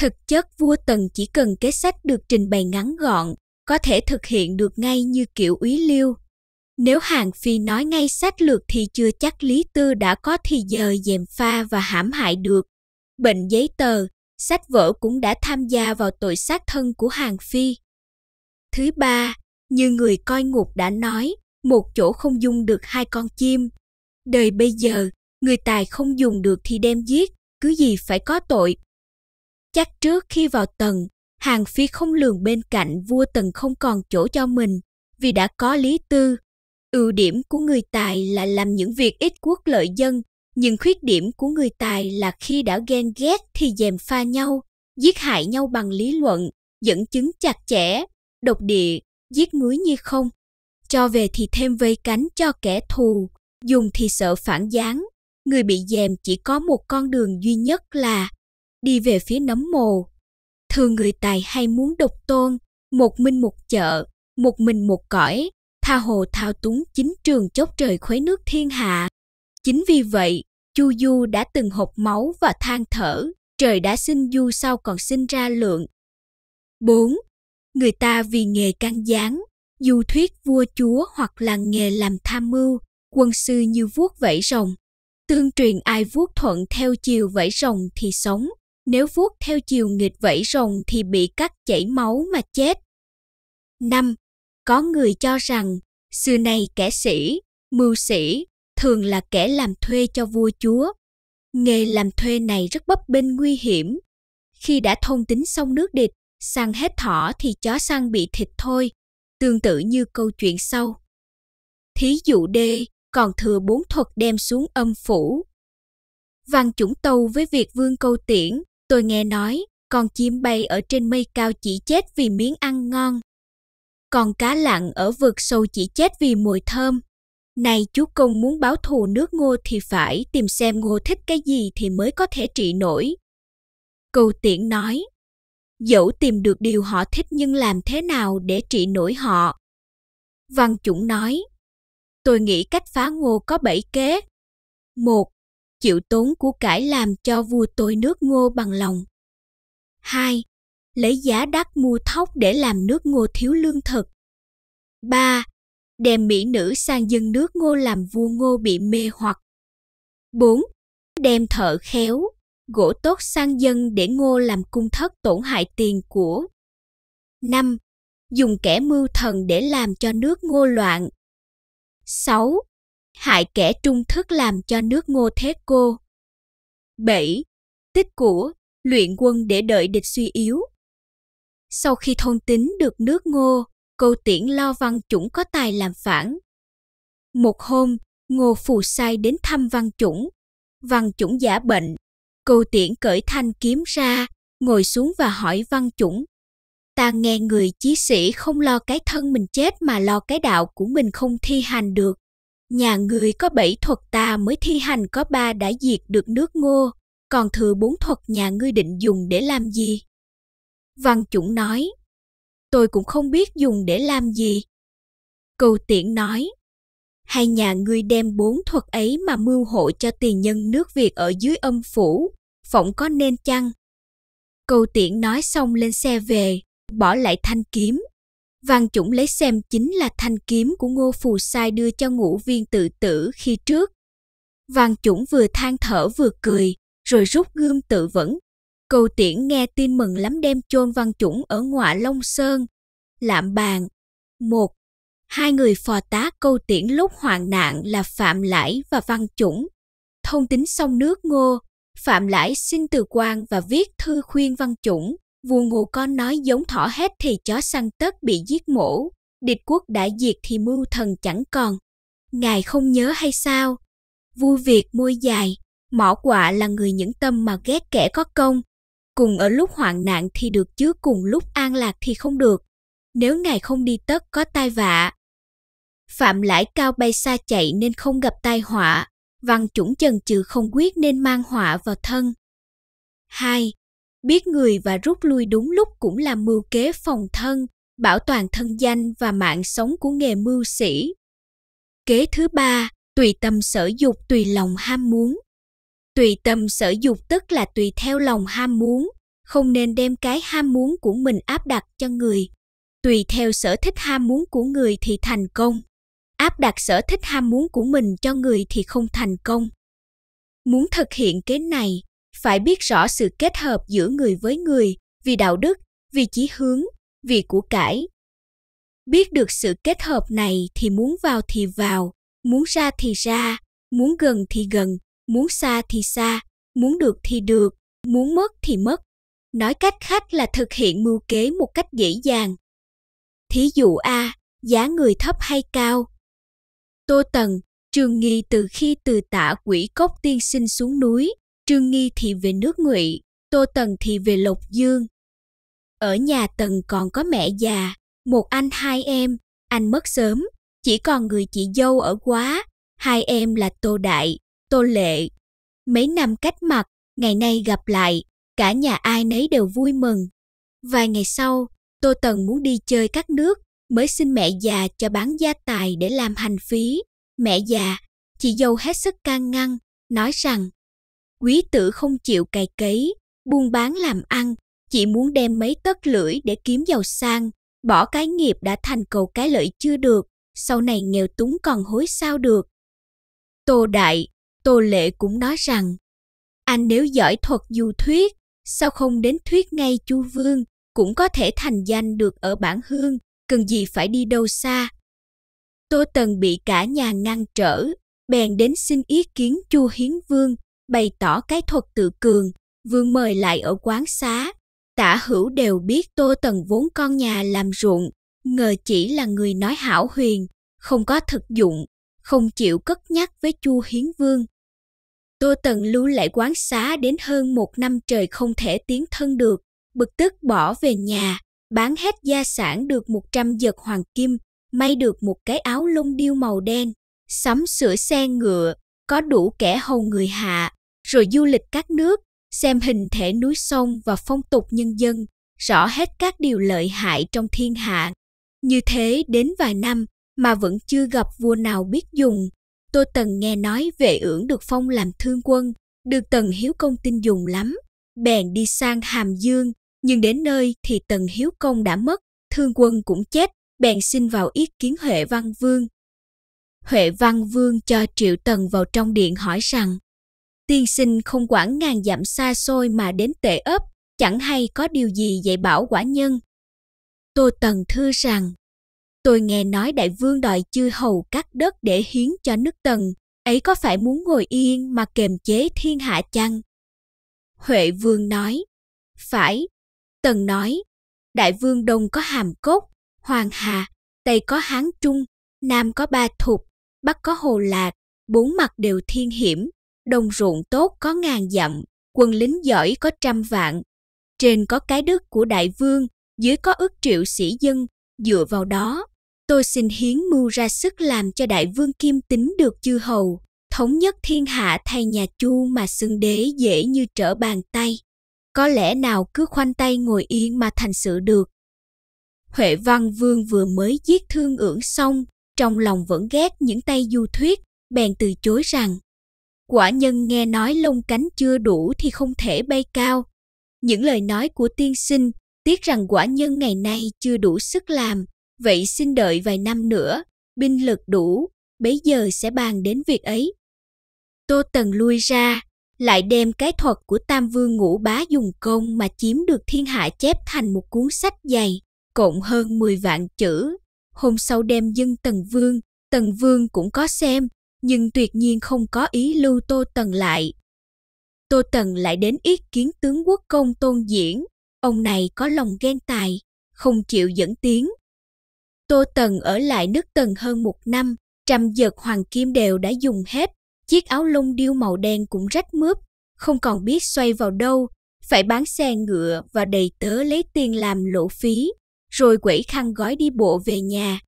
Thực chất vua Tần chỉ cần kế sách được trình bày ngắn gọn, có thể thực hiện được ngay như kiểu úy liêu. Nếu Hàng Phi nói ngay sách lược thì chưa chắc Lý Tư đã có thì giờ dèm pha và hãm hại được. Bệnh giấy tờ, sách vở cũng đã tham gia vào tội sát thân của Hàng Phi. Thứ ba, như người coi ngục đã nói, một chỗ không dung được hai con chim. Đời bây giờ, người tài không dùng được thì đem giết, cứ gì phải có tội chắc trước khi vào tầng hàng phi không lường bên cạnh vua tần không còn chỗ cho mình vì đã có lý tư. Ưu điểm của người tài là làm những việc ít quốc lợi dân, nhưng khuyết điểm của người tài là khi đã ghen ghét thì dèm pha nhau, giết hại nhau bằng lý luận, dẫn chứng chặt chẽ, độc địa, giết ngứa như không. Cho về thì thêm vây cánh cho kẻ thù, dùng thì sợ phản gián. Người bị dèm chỉ có một con đường duy nhất là đi về phía nấm mồ. Thường người tài hay muốn độc tôn, một minh một chợ, một mình một cõi, tha hồ thao túng chính trường chốc trời khuấy nước thiên hạ. Chính vì vậy, Chu Du đã từng hộp máu và than thở, trời đã sinh Du sau còn sinh ra lượng. 4. Người ta vì nghề can gián, du thuyết vua chúa hoặc là nghề làm tham mưu, quân sư như vuốt vẫy rồng. Tương truyền ai vuốt thuận theo chiều vẫy rồng thì sống, nếu vuốt theo chiều nghịch vẫy rồng thì bị cắt chảy máu mà chết. 5. Có người cho rằng, xưa nay kẻ sĩ, mưu sĩ, thường là kẻ làm thuê cho vua chúa. Nghề làm thuê này rất bấp bênh nguy hiểm. Khi đã thông tính xong nước địch, săn hết thỏ thì chó săn bị thịt thôi, tương tự như câu chuyện sau. Thí dụ D còn thừa bốn thuật đem xuống âm phủ. Văn chủng tâu với việc vương câu tiễn Tôi nghe nói con chim bay ở trên mây cao chỉ chết vì miếng ăn ngon. Còn cá lặn ở vực sâu chỉ chết vì mùi thơm. Này chú công muốn báo thù nước ngô thì phải tìm xem ngô thích cái gì thì mới có thể trị nổi. Câu tiễn nói, dẫu tìm được điều họ thích nhưng làm thế nào để trị nổi họ? Văn Chủng nói, tôi nghĩ cách phá ngô có bảy kế. Một, chịu tốn của cải làm cho vua tôi nước ngô bằng lòng. 2. Lấy giá đắt mua thóc để làm nước ngô thiếu lương thực. 3. Đem mỹ nữ sang dân nước ngô làm vua ngô bị mê hoặc. 4. Đem thợ khéo, gỗ tốt sang dân để ngô làm cung thất tổn hại tiền của. 5. Dùng kẻ mưu thần để làm cho nước ngô loạn. 6 hại kẻ trung thức làm cho nước ngô thế cô. 7. Tích của, luyện quân để đợi địch suy yếu. Sau khi thông tính được nước ngô, câu tiễn lo văn chủng có tài làm phản. Một hôm, ngô phù sai đến thăm văn chủng. Văn chủng giả bệnh, câu tiễn cởi thanh kiếm ra, ngồi xuống và hỏi văn chủng. Ta nghe người chí sĩ không lo cái thân mình chết mà lo cái đạo của mình không thi hành được Nhà người có bảy thuật ta mới thi hành có ba đã diệt được nước ngô, còn thừa bốn thuật nhà ngươi định dùng để làm gì? Văn chủng nói, tôi cũng không biết dùng để làm gì. Cầu tiễn nói, hai nhà ngươi đem bốn thuật ấy mà mưu hộ cho tiền nhân nước Việt ở dưới âm phủ, phỏng có nên chăng? Cầu tiễn nói xong lên xe về, bỏ lại thanh kiếm, Văn Chủng lấy xem chính là thanh kiếm của Ngô Phù Sai đưa cho ngũ viên tự tử khi trước. Văn Chủng vừa than thở vừa cười, rồi rút gươm tự vẫn. Cầu tiễn nghe tin mừng lắm đem chôn Văn Chủng ở ngoại Long Sơn. Lạm bàn, một, hai người phò tá câu tiễn lúc hoạn nạn là Phạm Lãi và Văn Chủng. Thông tính xong nước ngô, Phạm Lãi xin từ quan và viết thư khuyên Văn Chủng vua ngụ con nói giống thỏ hết thì chó săn tất bị giết mổ, địch quốc đã diệt thì mưu thần chẳng còn. Ngài không nhớ hay sao? vui việc môi dài, mỏ quạ là người những tâm mà ghét kẻ có công. Cùng ở lúc hoạn nạn thì được chứ cùng lúc an lạc thì không được. Nếu ngài không đi tất có tai vạ. Phạm lãi cao bay xa chạy nên không gặp tai họa. Văn chủng trần trừ không quyết nên mang họa vào thân. hai biết người và rút lui đúng lúc cũng là mưu kế phòng thân, bảo toàn thân danh và mạng sống của nghề mưu sĩ. Kế thứ ba, tùy tâm sở dục tùy lòng ham muốn. Tùy tâm sở dục tức là tùy theo lòng ham muốn, không nên đem cái ham muốn của mình áp đặt cho người. Tùy theo sở thích ham muốn của người thì thành công. Áp đặt sở thích ham muốn của mình cho người thì không thành công. Muốn thực hiện kế này, phải biết rõ sự kết hợp giữa người với người vì đạo đức vì chí hướng vì của cải biết được sự kết hợp này thì muốn vào thì vào muốn ra thì ra muốn gần thì gần muốn xa thì xa muốn được thì được muốn mất thì mất nói cách khác là thực hiện mưu kế một cách dễ dàng thí dụ a giá người thấp hay cao tô tần trường nghi từ khi từ tả quỷ cốc tiên sinh xuống núi Trương Nghi thì về nước Ngụy, Tô Tần thì về Lộc Dương. Ở nhà Tần còn có mẹ già, một anh hai em, anh mất sớm, chỉ còn người chị dâu ở quá, hai em là Tô Đại, Tô Lệ. Mấy năm cách mặt, ngày nay gặp lại, cả nhà ai nấy đều vui mừng. Vài ngày sau, Tô Tần muốn đi chơi các nước, mới xin mẹ già cho bán gia tài để làm hành phí. Mẹ già, chị dâu hết sức can ngăn, nói rằng quý tử không chịu cày cấy, buôn bán làm ăn, chỉ muốn đem mấy tấc lưỡi để kiếm giàu sang, bỏ cái nghiệp đã thành cầu cái lợi chưa được, sau này nghèo túng còn hối sao được. Tô Đại, Tô Lệ cũng nói rằng, anh nếu giỏi thuật du thuyết, sao không đến thuyết ngay chu vương, cũng có thể thành danh được ở bản hương, cần gì phải đi đâu xa. Tô Tần bị cả nhà ngăn trở, bèn đến xin ý kiến chu Hiến Vương bày tỏ cái thuật tự cường, vương mời lại ở quán xá. Tả hữu đều biết Tô Tần vốn con nhà làm ruộng, ngờ chỉ là người nói hảo huyền, không có thực dụng, không chịu cất nhắc với Chu Hiến Vương. Tô Tần lưu lại quán xá đến hơn một năm trời không thể tiến thân được, bực tức bỏ về nhà, bán hết gia sản được 100 giật hoàng kim, may được một cái áo lông điêu màu đen, sắm sửa xe ngựa, có đủ kẻ hầu người hạ, rồi du lịch các nước, xem hình thể núi sông và phong tục nhân dân, rõ hết các điều lợi hại trong thiên hạ. Như thế đến vài năm mà vẫn chưa gặp vua nào biết dùng. tôi Tần nghe nói vệ ưởng được phong làm thương quân, được Tần Hiếu Công tin dùng lắm. Bèn đi sang Hàm Dương, nhưng đến nơi thì Tần Hiếu Công đã mất, thương quân cũng chết, bèn xin vào ý kiến Huệ Văn Vương. Huệ Văn Vương cho Triệu Tần vào trong điện hỏi rằng tiên sinh không quản ngàn dặm xa xôi mà đến tệ ấp, chẳng hay có điều gì dạy bảo quả nhân. Tô Tần Thư rằng, tôi nghe nói đại vương đòi chư hầu cắt đất để hiến cho nước Tần, ấy có phải muốn ngồi yên mà kềm chế thiên hạ chăng? Huệ vương nói, phải. Tần nói, đại vương đông có hàm cốt, hoàng hà, tây có hán trung, nam có ba thục, bắc có hồ lạc, bốn mặt đều thiên hiểm, đồng ruộng tốt có ngàn dặm, quân lính giỏi có trăm vạn. Trên có cái đức của đại vương, dưới có ước triệu sĩ dân, dựa vào đó, tôi xin hiến mưu ra sức làm cho đại vương kim tính được chư hầu, thống nhất thiên hạ thay nhà chu mà xưng đế dễ như trở bàn tay. Có lẽ nào cứ khoanh tay ngồi yên mà thành sự được. Huệ Văn Vương vừa mới giết thương ưỡng xong, trong lòng vẫn ghét những tay du thuyết, bèn từ chối rằng Quả nhân nghe nói lông cánh chưa đủ thì không thể bay cao. Những lời nói của tiên sinh tiếc rằng quả nhân ngày nay chưa đủ sức làm, vậy xin đợi vài năm nữa, binh lực đủ, bấy giờ sẽ bàn đến việc ấy. Tô Tần lui ra, lại đem cái thuật của Tam Vương Ngũ Bá dùng công mà chiếm được thiên hạ chép thành một cuốn sách dày, cộng hơn 10 vạn chữ. Hôm sau đem dân Tần Vương, Tần Vương cũng có xem, nhưng tuyệt nhiên không có ý lưu Tô Tần lại. Tô Tần lại đến ý kiến tướng quốc công tôn diễn, ông này có lòng ghen tài, không chịu dẫn tiếng. Tô Tần ở lại nước Tần hơn một năm, trăm giật hoàng kim đều đã dùng hết, chiếc áo lông điêu màu đen cũng rách mướp, không còn biết xoay vào đâu, phải bán xe ngựa và đầy tớ lấy tiền làm lộ phí, rồi quẩy khăn gói đi bộ về nhà.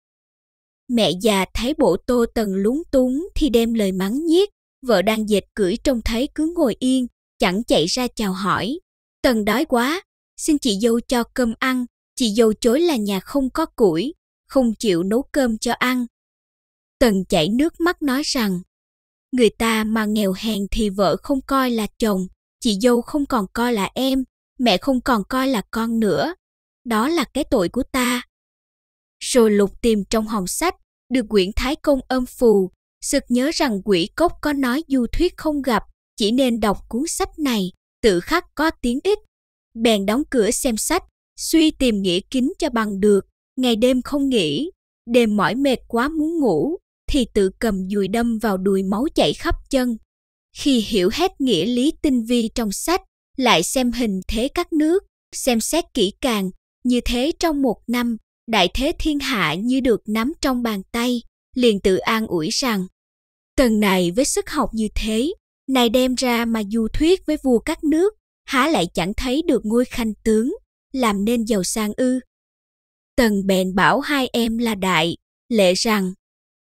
Mẹ già thấy bộ tô tần lúng túng thì đem lời mắng nhiếc, vợ đang dệt cưỡi trông thấy cứ ngồi yên, chẳng chạy ra chào hỏi. Tần đói quá, xin chị dâu cho cơm ăn, chị dâu chối là nhà không có củi, không chịu nấu cơm cho ăn. Tần chảy nước mắt nói rằng, người ta mà nghèo hèn thì vợ không coi là chồng, chị dâu không còn coi là em, mẹ không còn coi là con nữa. Đó là cái tội của ta rồi lục tìm trong hòm sách được Nguyễn Thái Công âm phù, sực nhớ rằng quỷ cốc có nói du thuyết không gặp, chỉ nên đọc cuốn sách này, tự khắc có tiếng ích. Bèn đóng cửa xem sách, suy tìm nghĩa kính cho bằng được, ngày đêm không nghỉ, đêm mỏi mệt quá muốn ngủ, thì tự cầm dùi đâm vào đùi máu chảy khắp chân. Khi hiểu hết nghĩa lý tinh vi trong sách, lại xem hình thế các nước, xem xét kỹ càng, như thế trong một năm, đại thế thiên hạ như được nắm trong bàn tay, liền tự an ủi rằng, tần này với sức học như thế, này đem ra mà du thuyết với vua các nước, há lại chẳng thấy được ngôi khanh tướng, làm nên giàu sang ư. Tần bèn bảo hai em là đại, lệ rằng,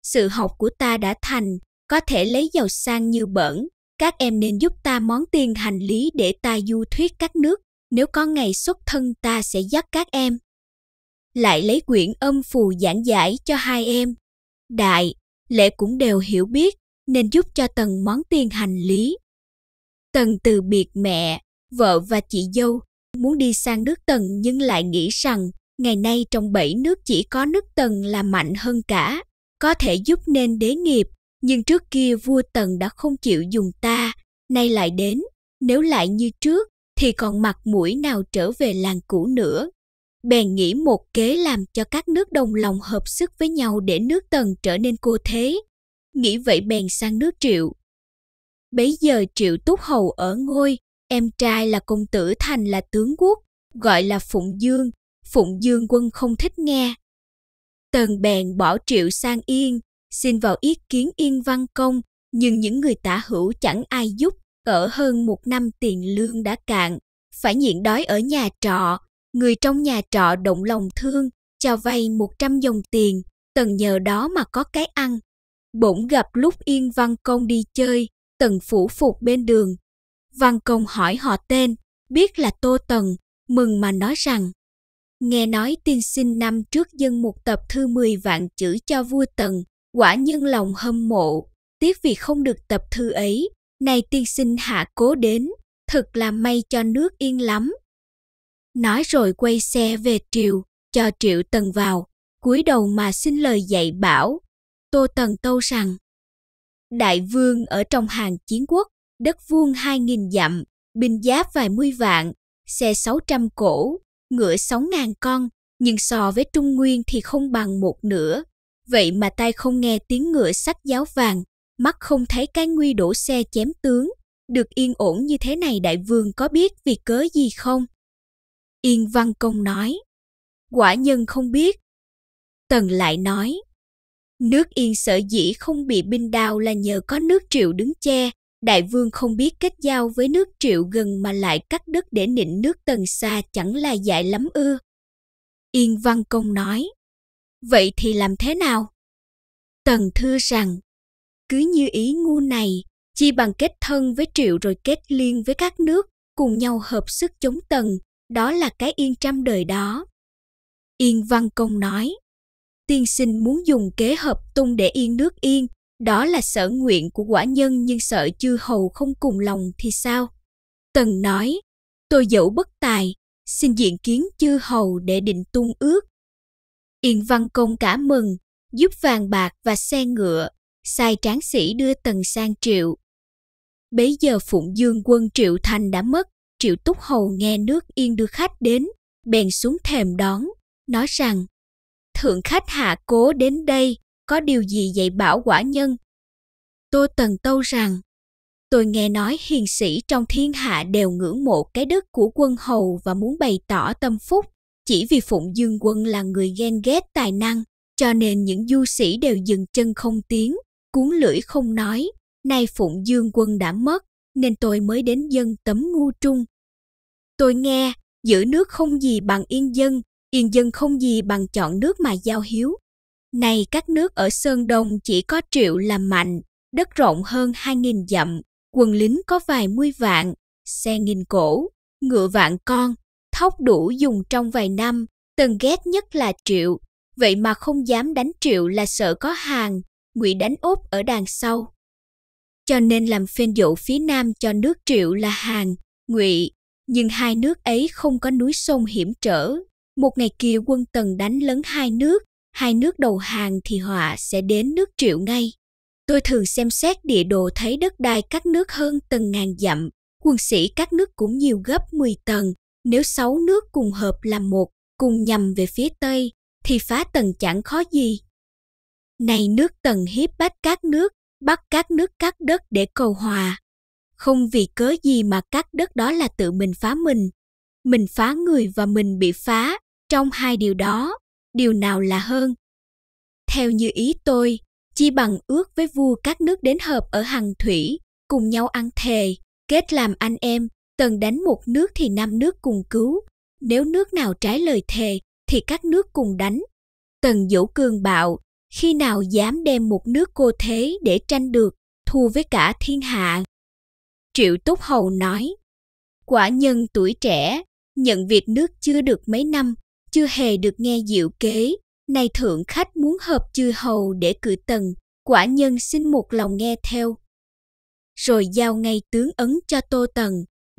sự học của ta đã thành, có thể lấy giàu sang như bẩn, các em nên giúp ta món tiền hành lý để ta du thuyết các nước, nếu có ngày xuất thân ta sẽ dắt các em lại lấy quyển âm phù giảng giải cho hai em. Đại, lễ cũng đều hiểu biết nên giúp cho Tần món tiền hành lý. Tần từ biệt mẹ, vợ và chị dâu, muốn đi sang nước Tần nhưng lại nghĩ rằng ngày nay trong bảy nước chỉ có nước Tần là mạnh hơn cả, có thể giúp nên đế nghiệp, nhưng trước kia vua Tần đã không chịu dùng ta, nay lại đến, nếu lại như trước thì còn mặt mũi nào trở về làng cũ nữa bèn nghĩ một kế làm cho các nước đồng lòng hợp sức với nhau để nước tần trở nên cô thế. Nghĩ vậy bèn sang nước triệu. Bấy giờ triệu túc hầu ở ngôi, em trai là công tử thành là tướng quốc, gọi là Phụng Dương, Phụng Dương quân không thích nghe. Tần bèn bỏ triệu sang yên, xin vào ý kiến yên văn công, nhưng những người tả hữu chẳng ai giúp, ở hơn một năm tiền lương đã cạn, phải nhịn đói ở nhà trọ, người trong nhà trọ động lòng thương, cho vay 100 dòng tiền, tần nhờ đó mà có cái ăn. Bỗng gặp lúc Yên Văn Công đi chơi, tần phủ phục bên đường. Văn Công hỏi họ tên, biết là Tô Tần, mừng mà nói rằng Nghe nói tiên sinh năm trước dân một tập thư 10 vạn chữ cho vua Tần, quả nhân lòng hâm mộ, tiếc vì không được tập thư ấy, nay tiên sinh hạ cố đến, thật là may cho nước yên lắm nói rồi quay xe về Triệu, cho Triệu Tần vào, cúi đầu mà xin lời dạy bảo. Tô Tần tâu rằng, Đại vương ở trong hàng chiến quốc, đất vuông hai nghìn dặm, binh giáp vài mươi vạn, xe sáu trăm cổ, ngựa sáu ngàn con, nhưng so với Trung Nguyên thì không bằng một nửa. Vậy mà tai không nghe tiếng ngựa sách giáo vàng, mắt không thấy cái nguy đổ xe chém tướng. Được yên ổn như thế này đại vương có biết vì cớ gì không? Yên Văn Công nói, quả nhân không biết. Tần lại nói, nước Yên sở dĩ không bị binh đao là nhờ có nước Triệu đứng che, đại vương không biết kết giao với nước Triệu gần mà lại cắt đất để nịnh nước Tần xa chẳng là dại lắm ư. Yên Văn Công nói, vậy thì làm thế nào? Tần thưa rằng, cứ như ý ngu này, chi bằng kết thân với Triệu rồi kết liên với các nước, cùng nhau hợp sức chống Tần, đó là cái yên trăm đời đó. Yên Văn Công nói, tiên sinh muốn dùng kế hợp tung để yên nước yên, đó là sở nguyện của quả nhân nhưng sợ chư hầu không cùng lòng thì sao? Tần nói, tôi dẫu bất tài, xin diện kiến chư hầu để định tung ước. Yên Văn Công cả mừng, giúp vàng bạc và xe ngựa, sai tráng sĩ đưa Tần sang triệu. Bấy giờ Phụng Dương quân Triệu Thành đã mất, Triệu Túc Hầu nghe nước yên đưa khách đến, bèn xuống thềm đón, nói rằng Thượng khách hạ cố đến đây, có điều gì dạy bảo quả nhân? Tôi Tần Tâu rằng Tôi nghe nói hiền sĩ trong thiên hạ đều ngưỡng mộ cái đức của quân hầu và muốn bày tỏ tâm phúc. Chỉ vì Phụng Dương Quân là người ghen ghét tài năng, cho nên những du sĩ đều dừng chân không tiến, cuốn lưỡi không nói. Nay Phụng Dương Quân đã mất, nên tôi mới đến dân tấm ngu trung. Tôi nghe, giữ nước không gì bằng yên dân, yên dân không gì bằng chọn nước mà giao hiếu. Này các nước ở Sơn Đông chỉ có triệu là mạnh, đất rộng hơn hai nghìn dặm, quần lính có vài mươi vạn, xe nghìn cổ, ngựa vạn con, thóc đủ dùng trong vài năm, tần ghét nhất là triệu, vậy mà không dám đánh triệu là sợ có hàng, ngụy đánh úp ở đằng sau cho nên làm phên dụ phía nam cho nước triệu là hàng ngụy nhưng hai nước ấy không có núi sông hiểm trở một ngày kia quân tần đánh lấn hai nước hai nước đầu hàng thì họa sẽ đến nước triệu ngay tôi thường xem xét địa đồ thấy đất đai các nước hơn tầng ngàn dặm quân sĩ các nước cũng nhiều gấp 10 tầng nếu sáu nước cùng hợp làm một cùng nhằm về phía tây thì phá tầng chẳng khó gì này nước tần hiếp bách các nước bắt các nước cắt đất để cầu hòa. Không vì cớ gì mà cắt đất đó là tự mình phá mình. Mình phá người và mình bị phá, trong hai điều đó, điều nào là hơn? Theo như ý tôi, chi bằng ước với vua các nước đến hợp ở Hằng Thủy, cùng nhau ăn thề, kết làm anh em, tần đánh một nước thì năm nước cùng cứu, nếu nước nào trái lời thề thì các nước cùng đánh. Tần dỗ cương bạo, khi nào dám đem một nước cô thế để tranh được, thua với cả thiên hạ. Triệu Túc Hầu nói, quả nhân tuổi trẻ, nhận việc nước chưa được mấy năm, chưa hề được nghe diệu kế, nay thượng khách muốn hợp chư hầu để cử tần, quả nhân xin một lòng nghe theo. Rồi giao ngay tướng ấn cho Tô Tần,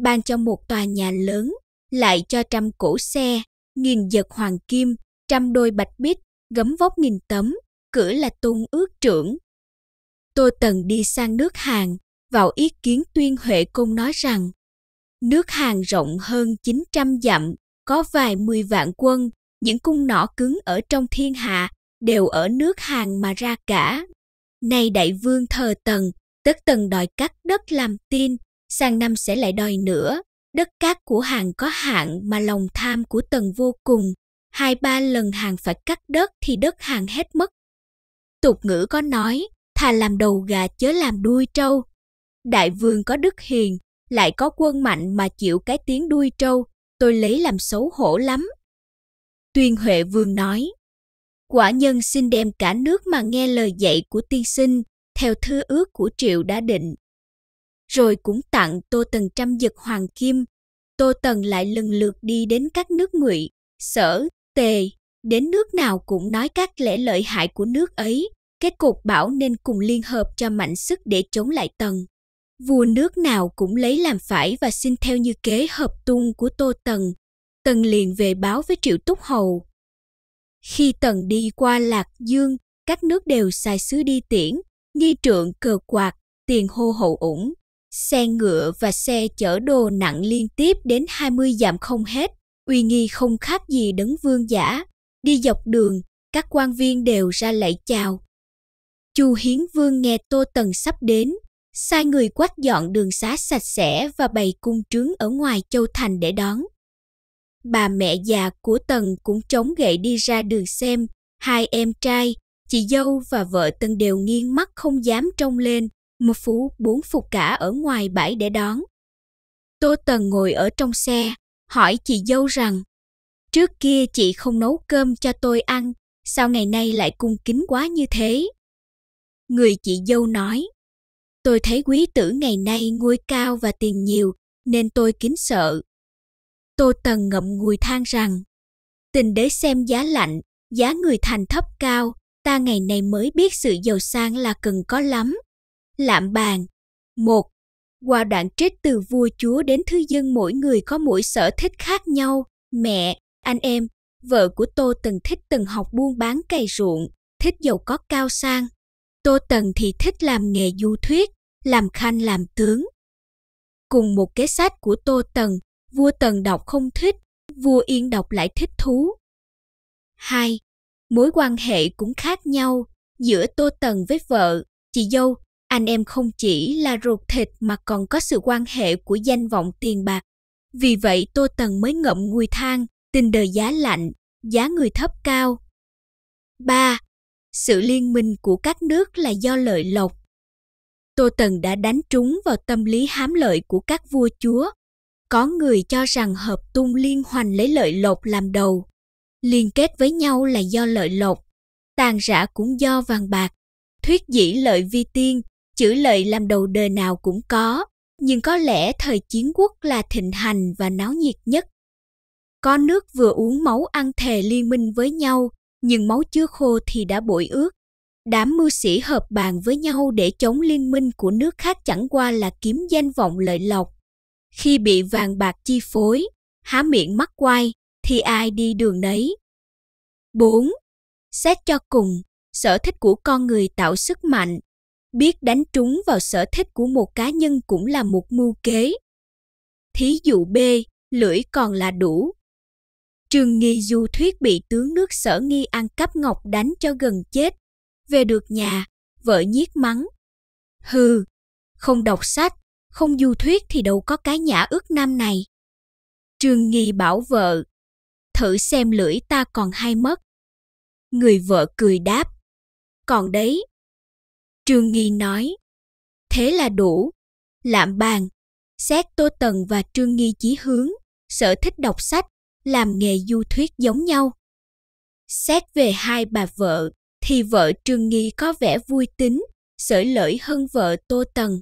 ban cho một tòa nhà lớn, lại cho trăm cổ xe, nghìn vật hoàng kim, trăm đôi bạch bích, gấm vóc nghìn tấm, cử là tôn ước trưởng. Tô Tần đi sang nước Hàn, vào ý kiến tuyên Huệ Cung nói rằng nước Hàn rộng hơn 900 dặm, có vài mươi vạn quân, những cung nỏ cứng ở trong thiên hạ đều ở nước Hàn mà ra cả. Nay đại vương thờ Tần, tất Tần đòi cắt đất làm tin, sang năm sẽ lại đòi nữa. Đất cát của Hàn có hạn mà lòng tham của Tần vô cùng. Hai ba lần hàng phải cắt đất thì đất hàng hết mất Tục ngữ có nói, thà làm đầu gà chớ làm đuôi trâu. Đại vương có đức hiền, lại có quân mạnh mà chịu cái tiếng đuôi trâu, tôi lấy làm xấu hổ lắm. Tuyên Huệ Vương nói, quả nhân xin đem cả nước mà nghe lời dạy của tiên sinh, theo thư ước của triệu đã định. Rồi cũng tặng Tô Tần trăm giật hoàng kim, Tô Tần lại lần lượt đi đến các nước ngụy, sở, tề, Đến nước nào cũng nói các lẽ lợi hại của nước ấy, kết cục bảo nên cùng liên hợp cho mạnh sức để chống lại Tần. Vua nước nào cũng lấy làm phải và xin theo như kế hợp tung của Tô Tần. Tần liền về báo với Triệu Túc Hầu. Khi Tần đi qua Lạc Dương, các nước đều sai sứ đi tiễn, nghi trượng cờ quạt, tiền hô hậu ủng, xe ngựa và xe chở đồ nặng liên tiếp đến 20 dặm không hết, uy nghi không khác gì đấng vương giả đi dọc đường các quan viên đều ra lạy chào chu hiến vương nghe tô tần sắp đến sai người quét dọn đường xá sạch sẽ và bày cung trướng ở ngoài châu thành để đón bà mẹ già của tần cũng chống gậy đi ra đường xem hai em trai chị dâu và vợ tần đều nghiêng mắt không dám trông lên một phú bốn phục cả ở ngoài bãi để đón tô tần ngồi ở trong xe hỏi chị dâu rằng Trước kia chị không nấu cơm cho tôi ăn, sao ngày nay lại cung kính quá như thế? Người chị dâu nói, tôi thấy quý tử ngày nay ngôi cao và tiền nhiều nên tôi kính sợ. Tô Tần ngậm ngùi than rằng, tình đế xem giá lạnh, giá người thành thấp cao, ta ngày nay mới biết sự giàu sang là cần có lắm. Lạm bàn một Qua đoạn trích từ vua chúa đến thư dân mỗi người có mỗi sở thích khác nhau, mẹ, anh em, vợ của Tô tần thích từng học buôn bán cây ruộng, thích giàu có cao sang. Tô Tần thì thích làm nghề du thuyết, làm khanh làm tướng. Cùng một kế sách của Tô Tần, vua Tần đọc không thích, vua Yên đọc lại thích thú. 2. Mối quan hệ cũng khác nhau giữa Tô Tần với vợ, chị dâu, anh em không chỉ là ruột thịt mà còn có sự quan hệ của danh vọng tiền bạc. Vì vậy Tô Tần mới ngậm ngùi than, tình đời giá lạnh, giá người thấp cao. 3. Sự liên minh của các nước là do lợi lộc. Tô Tần đã đánh trúng vào tâm lý hám lợi của các vua chúa. Có người cho rằng hợp tung liên hoành lấy lợi lộc làm đầu. Liên kết với nhau là do lợi lộc, tàn rã cũng do vàng bạc. Thuyết dĩ lợi vi tiên, chữ lợi làm đầu đời nào cũng có, nhưng có lẽ thời chiến quốc là thịnh hành và náo nhiệt nhất có nước vừa uống máu ăn thề liên minh với nhau, nhưng máu chưa khô thì đã bội ước. Đám mưu sĩ hợp bàn với nhau để chống liên minh của nước khác chẳng qua là kiếm danh vọng lợi lộc. Khi bị vàng bạc chi phối, há miệng mắt quay thì ai đi đường đấy. 4. Xét cho cùng, sở thích của con người tạo sức mạnh. Biết đánh trúng vào sở thích của một cá nhân cũng là một mưu kế. Thí dụ B, lưỡi còn là đủ, Trương Nghi du thuyết bị tướng nước sở nghi ăn cắp ngọc đánh cho gần chết. Về được nhà, vợ nhiếc mắng. Hừ, không đọc sách, không du thuyết thì đâu có cái nhã ước nam này. Trương Nghi bảo vợ, thử xem lưỡi ta còn hay mất. Người vợ cười đáp, còn đấy. Trương Nghi nói, thế là đủ, lạm bàn, xét Tô Tần và Trương Nghi chí hướng, sở thích đọc sách làm nghề du thuyết giống nhau. Xét về hai bà vợ, thì vợ Trương Nghi có vẻ vui tính, sở lợi hơn vợ Tô Tần.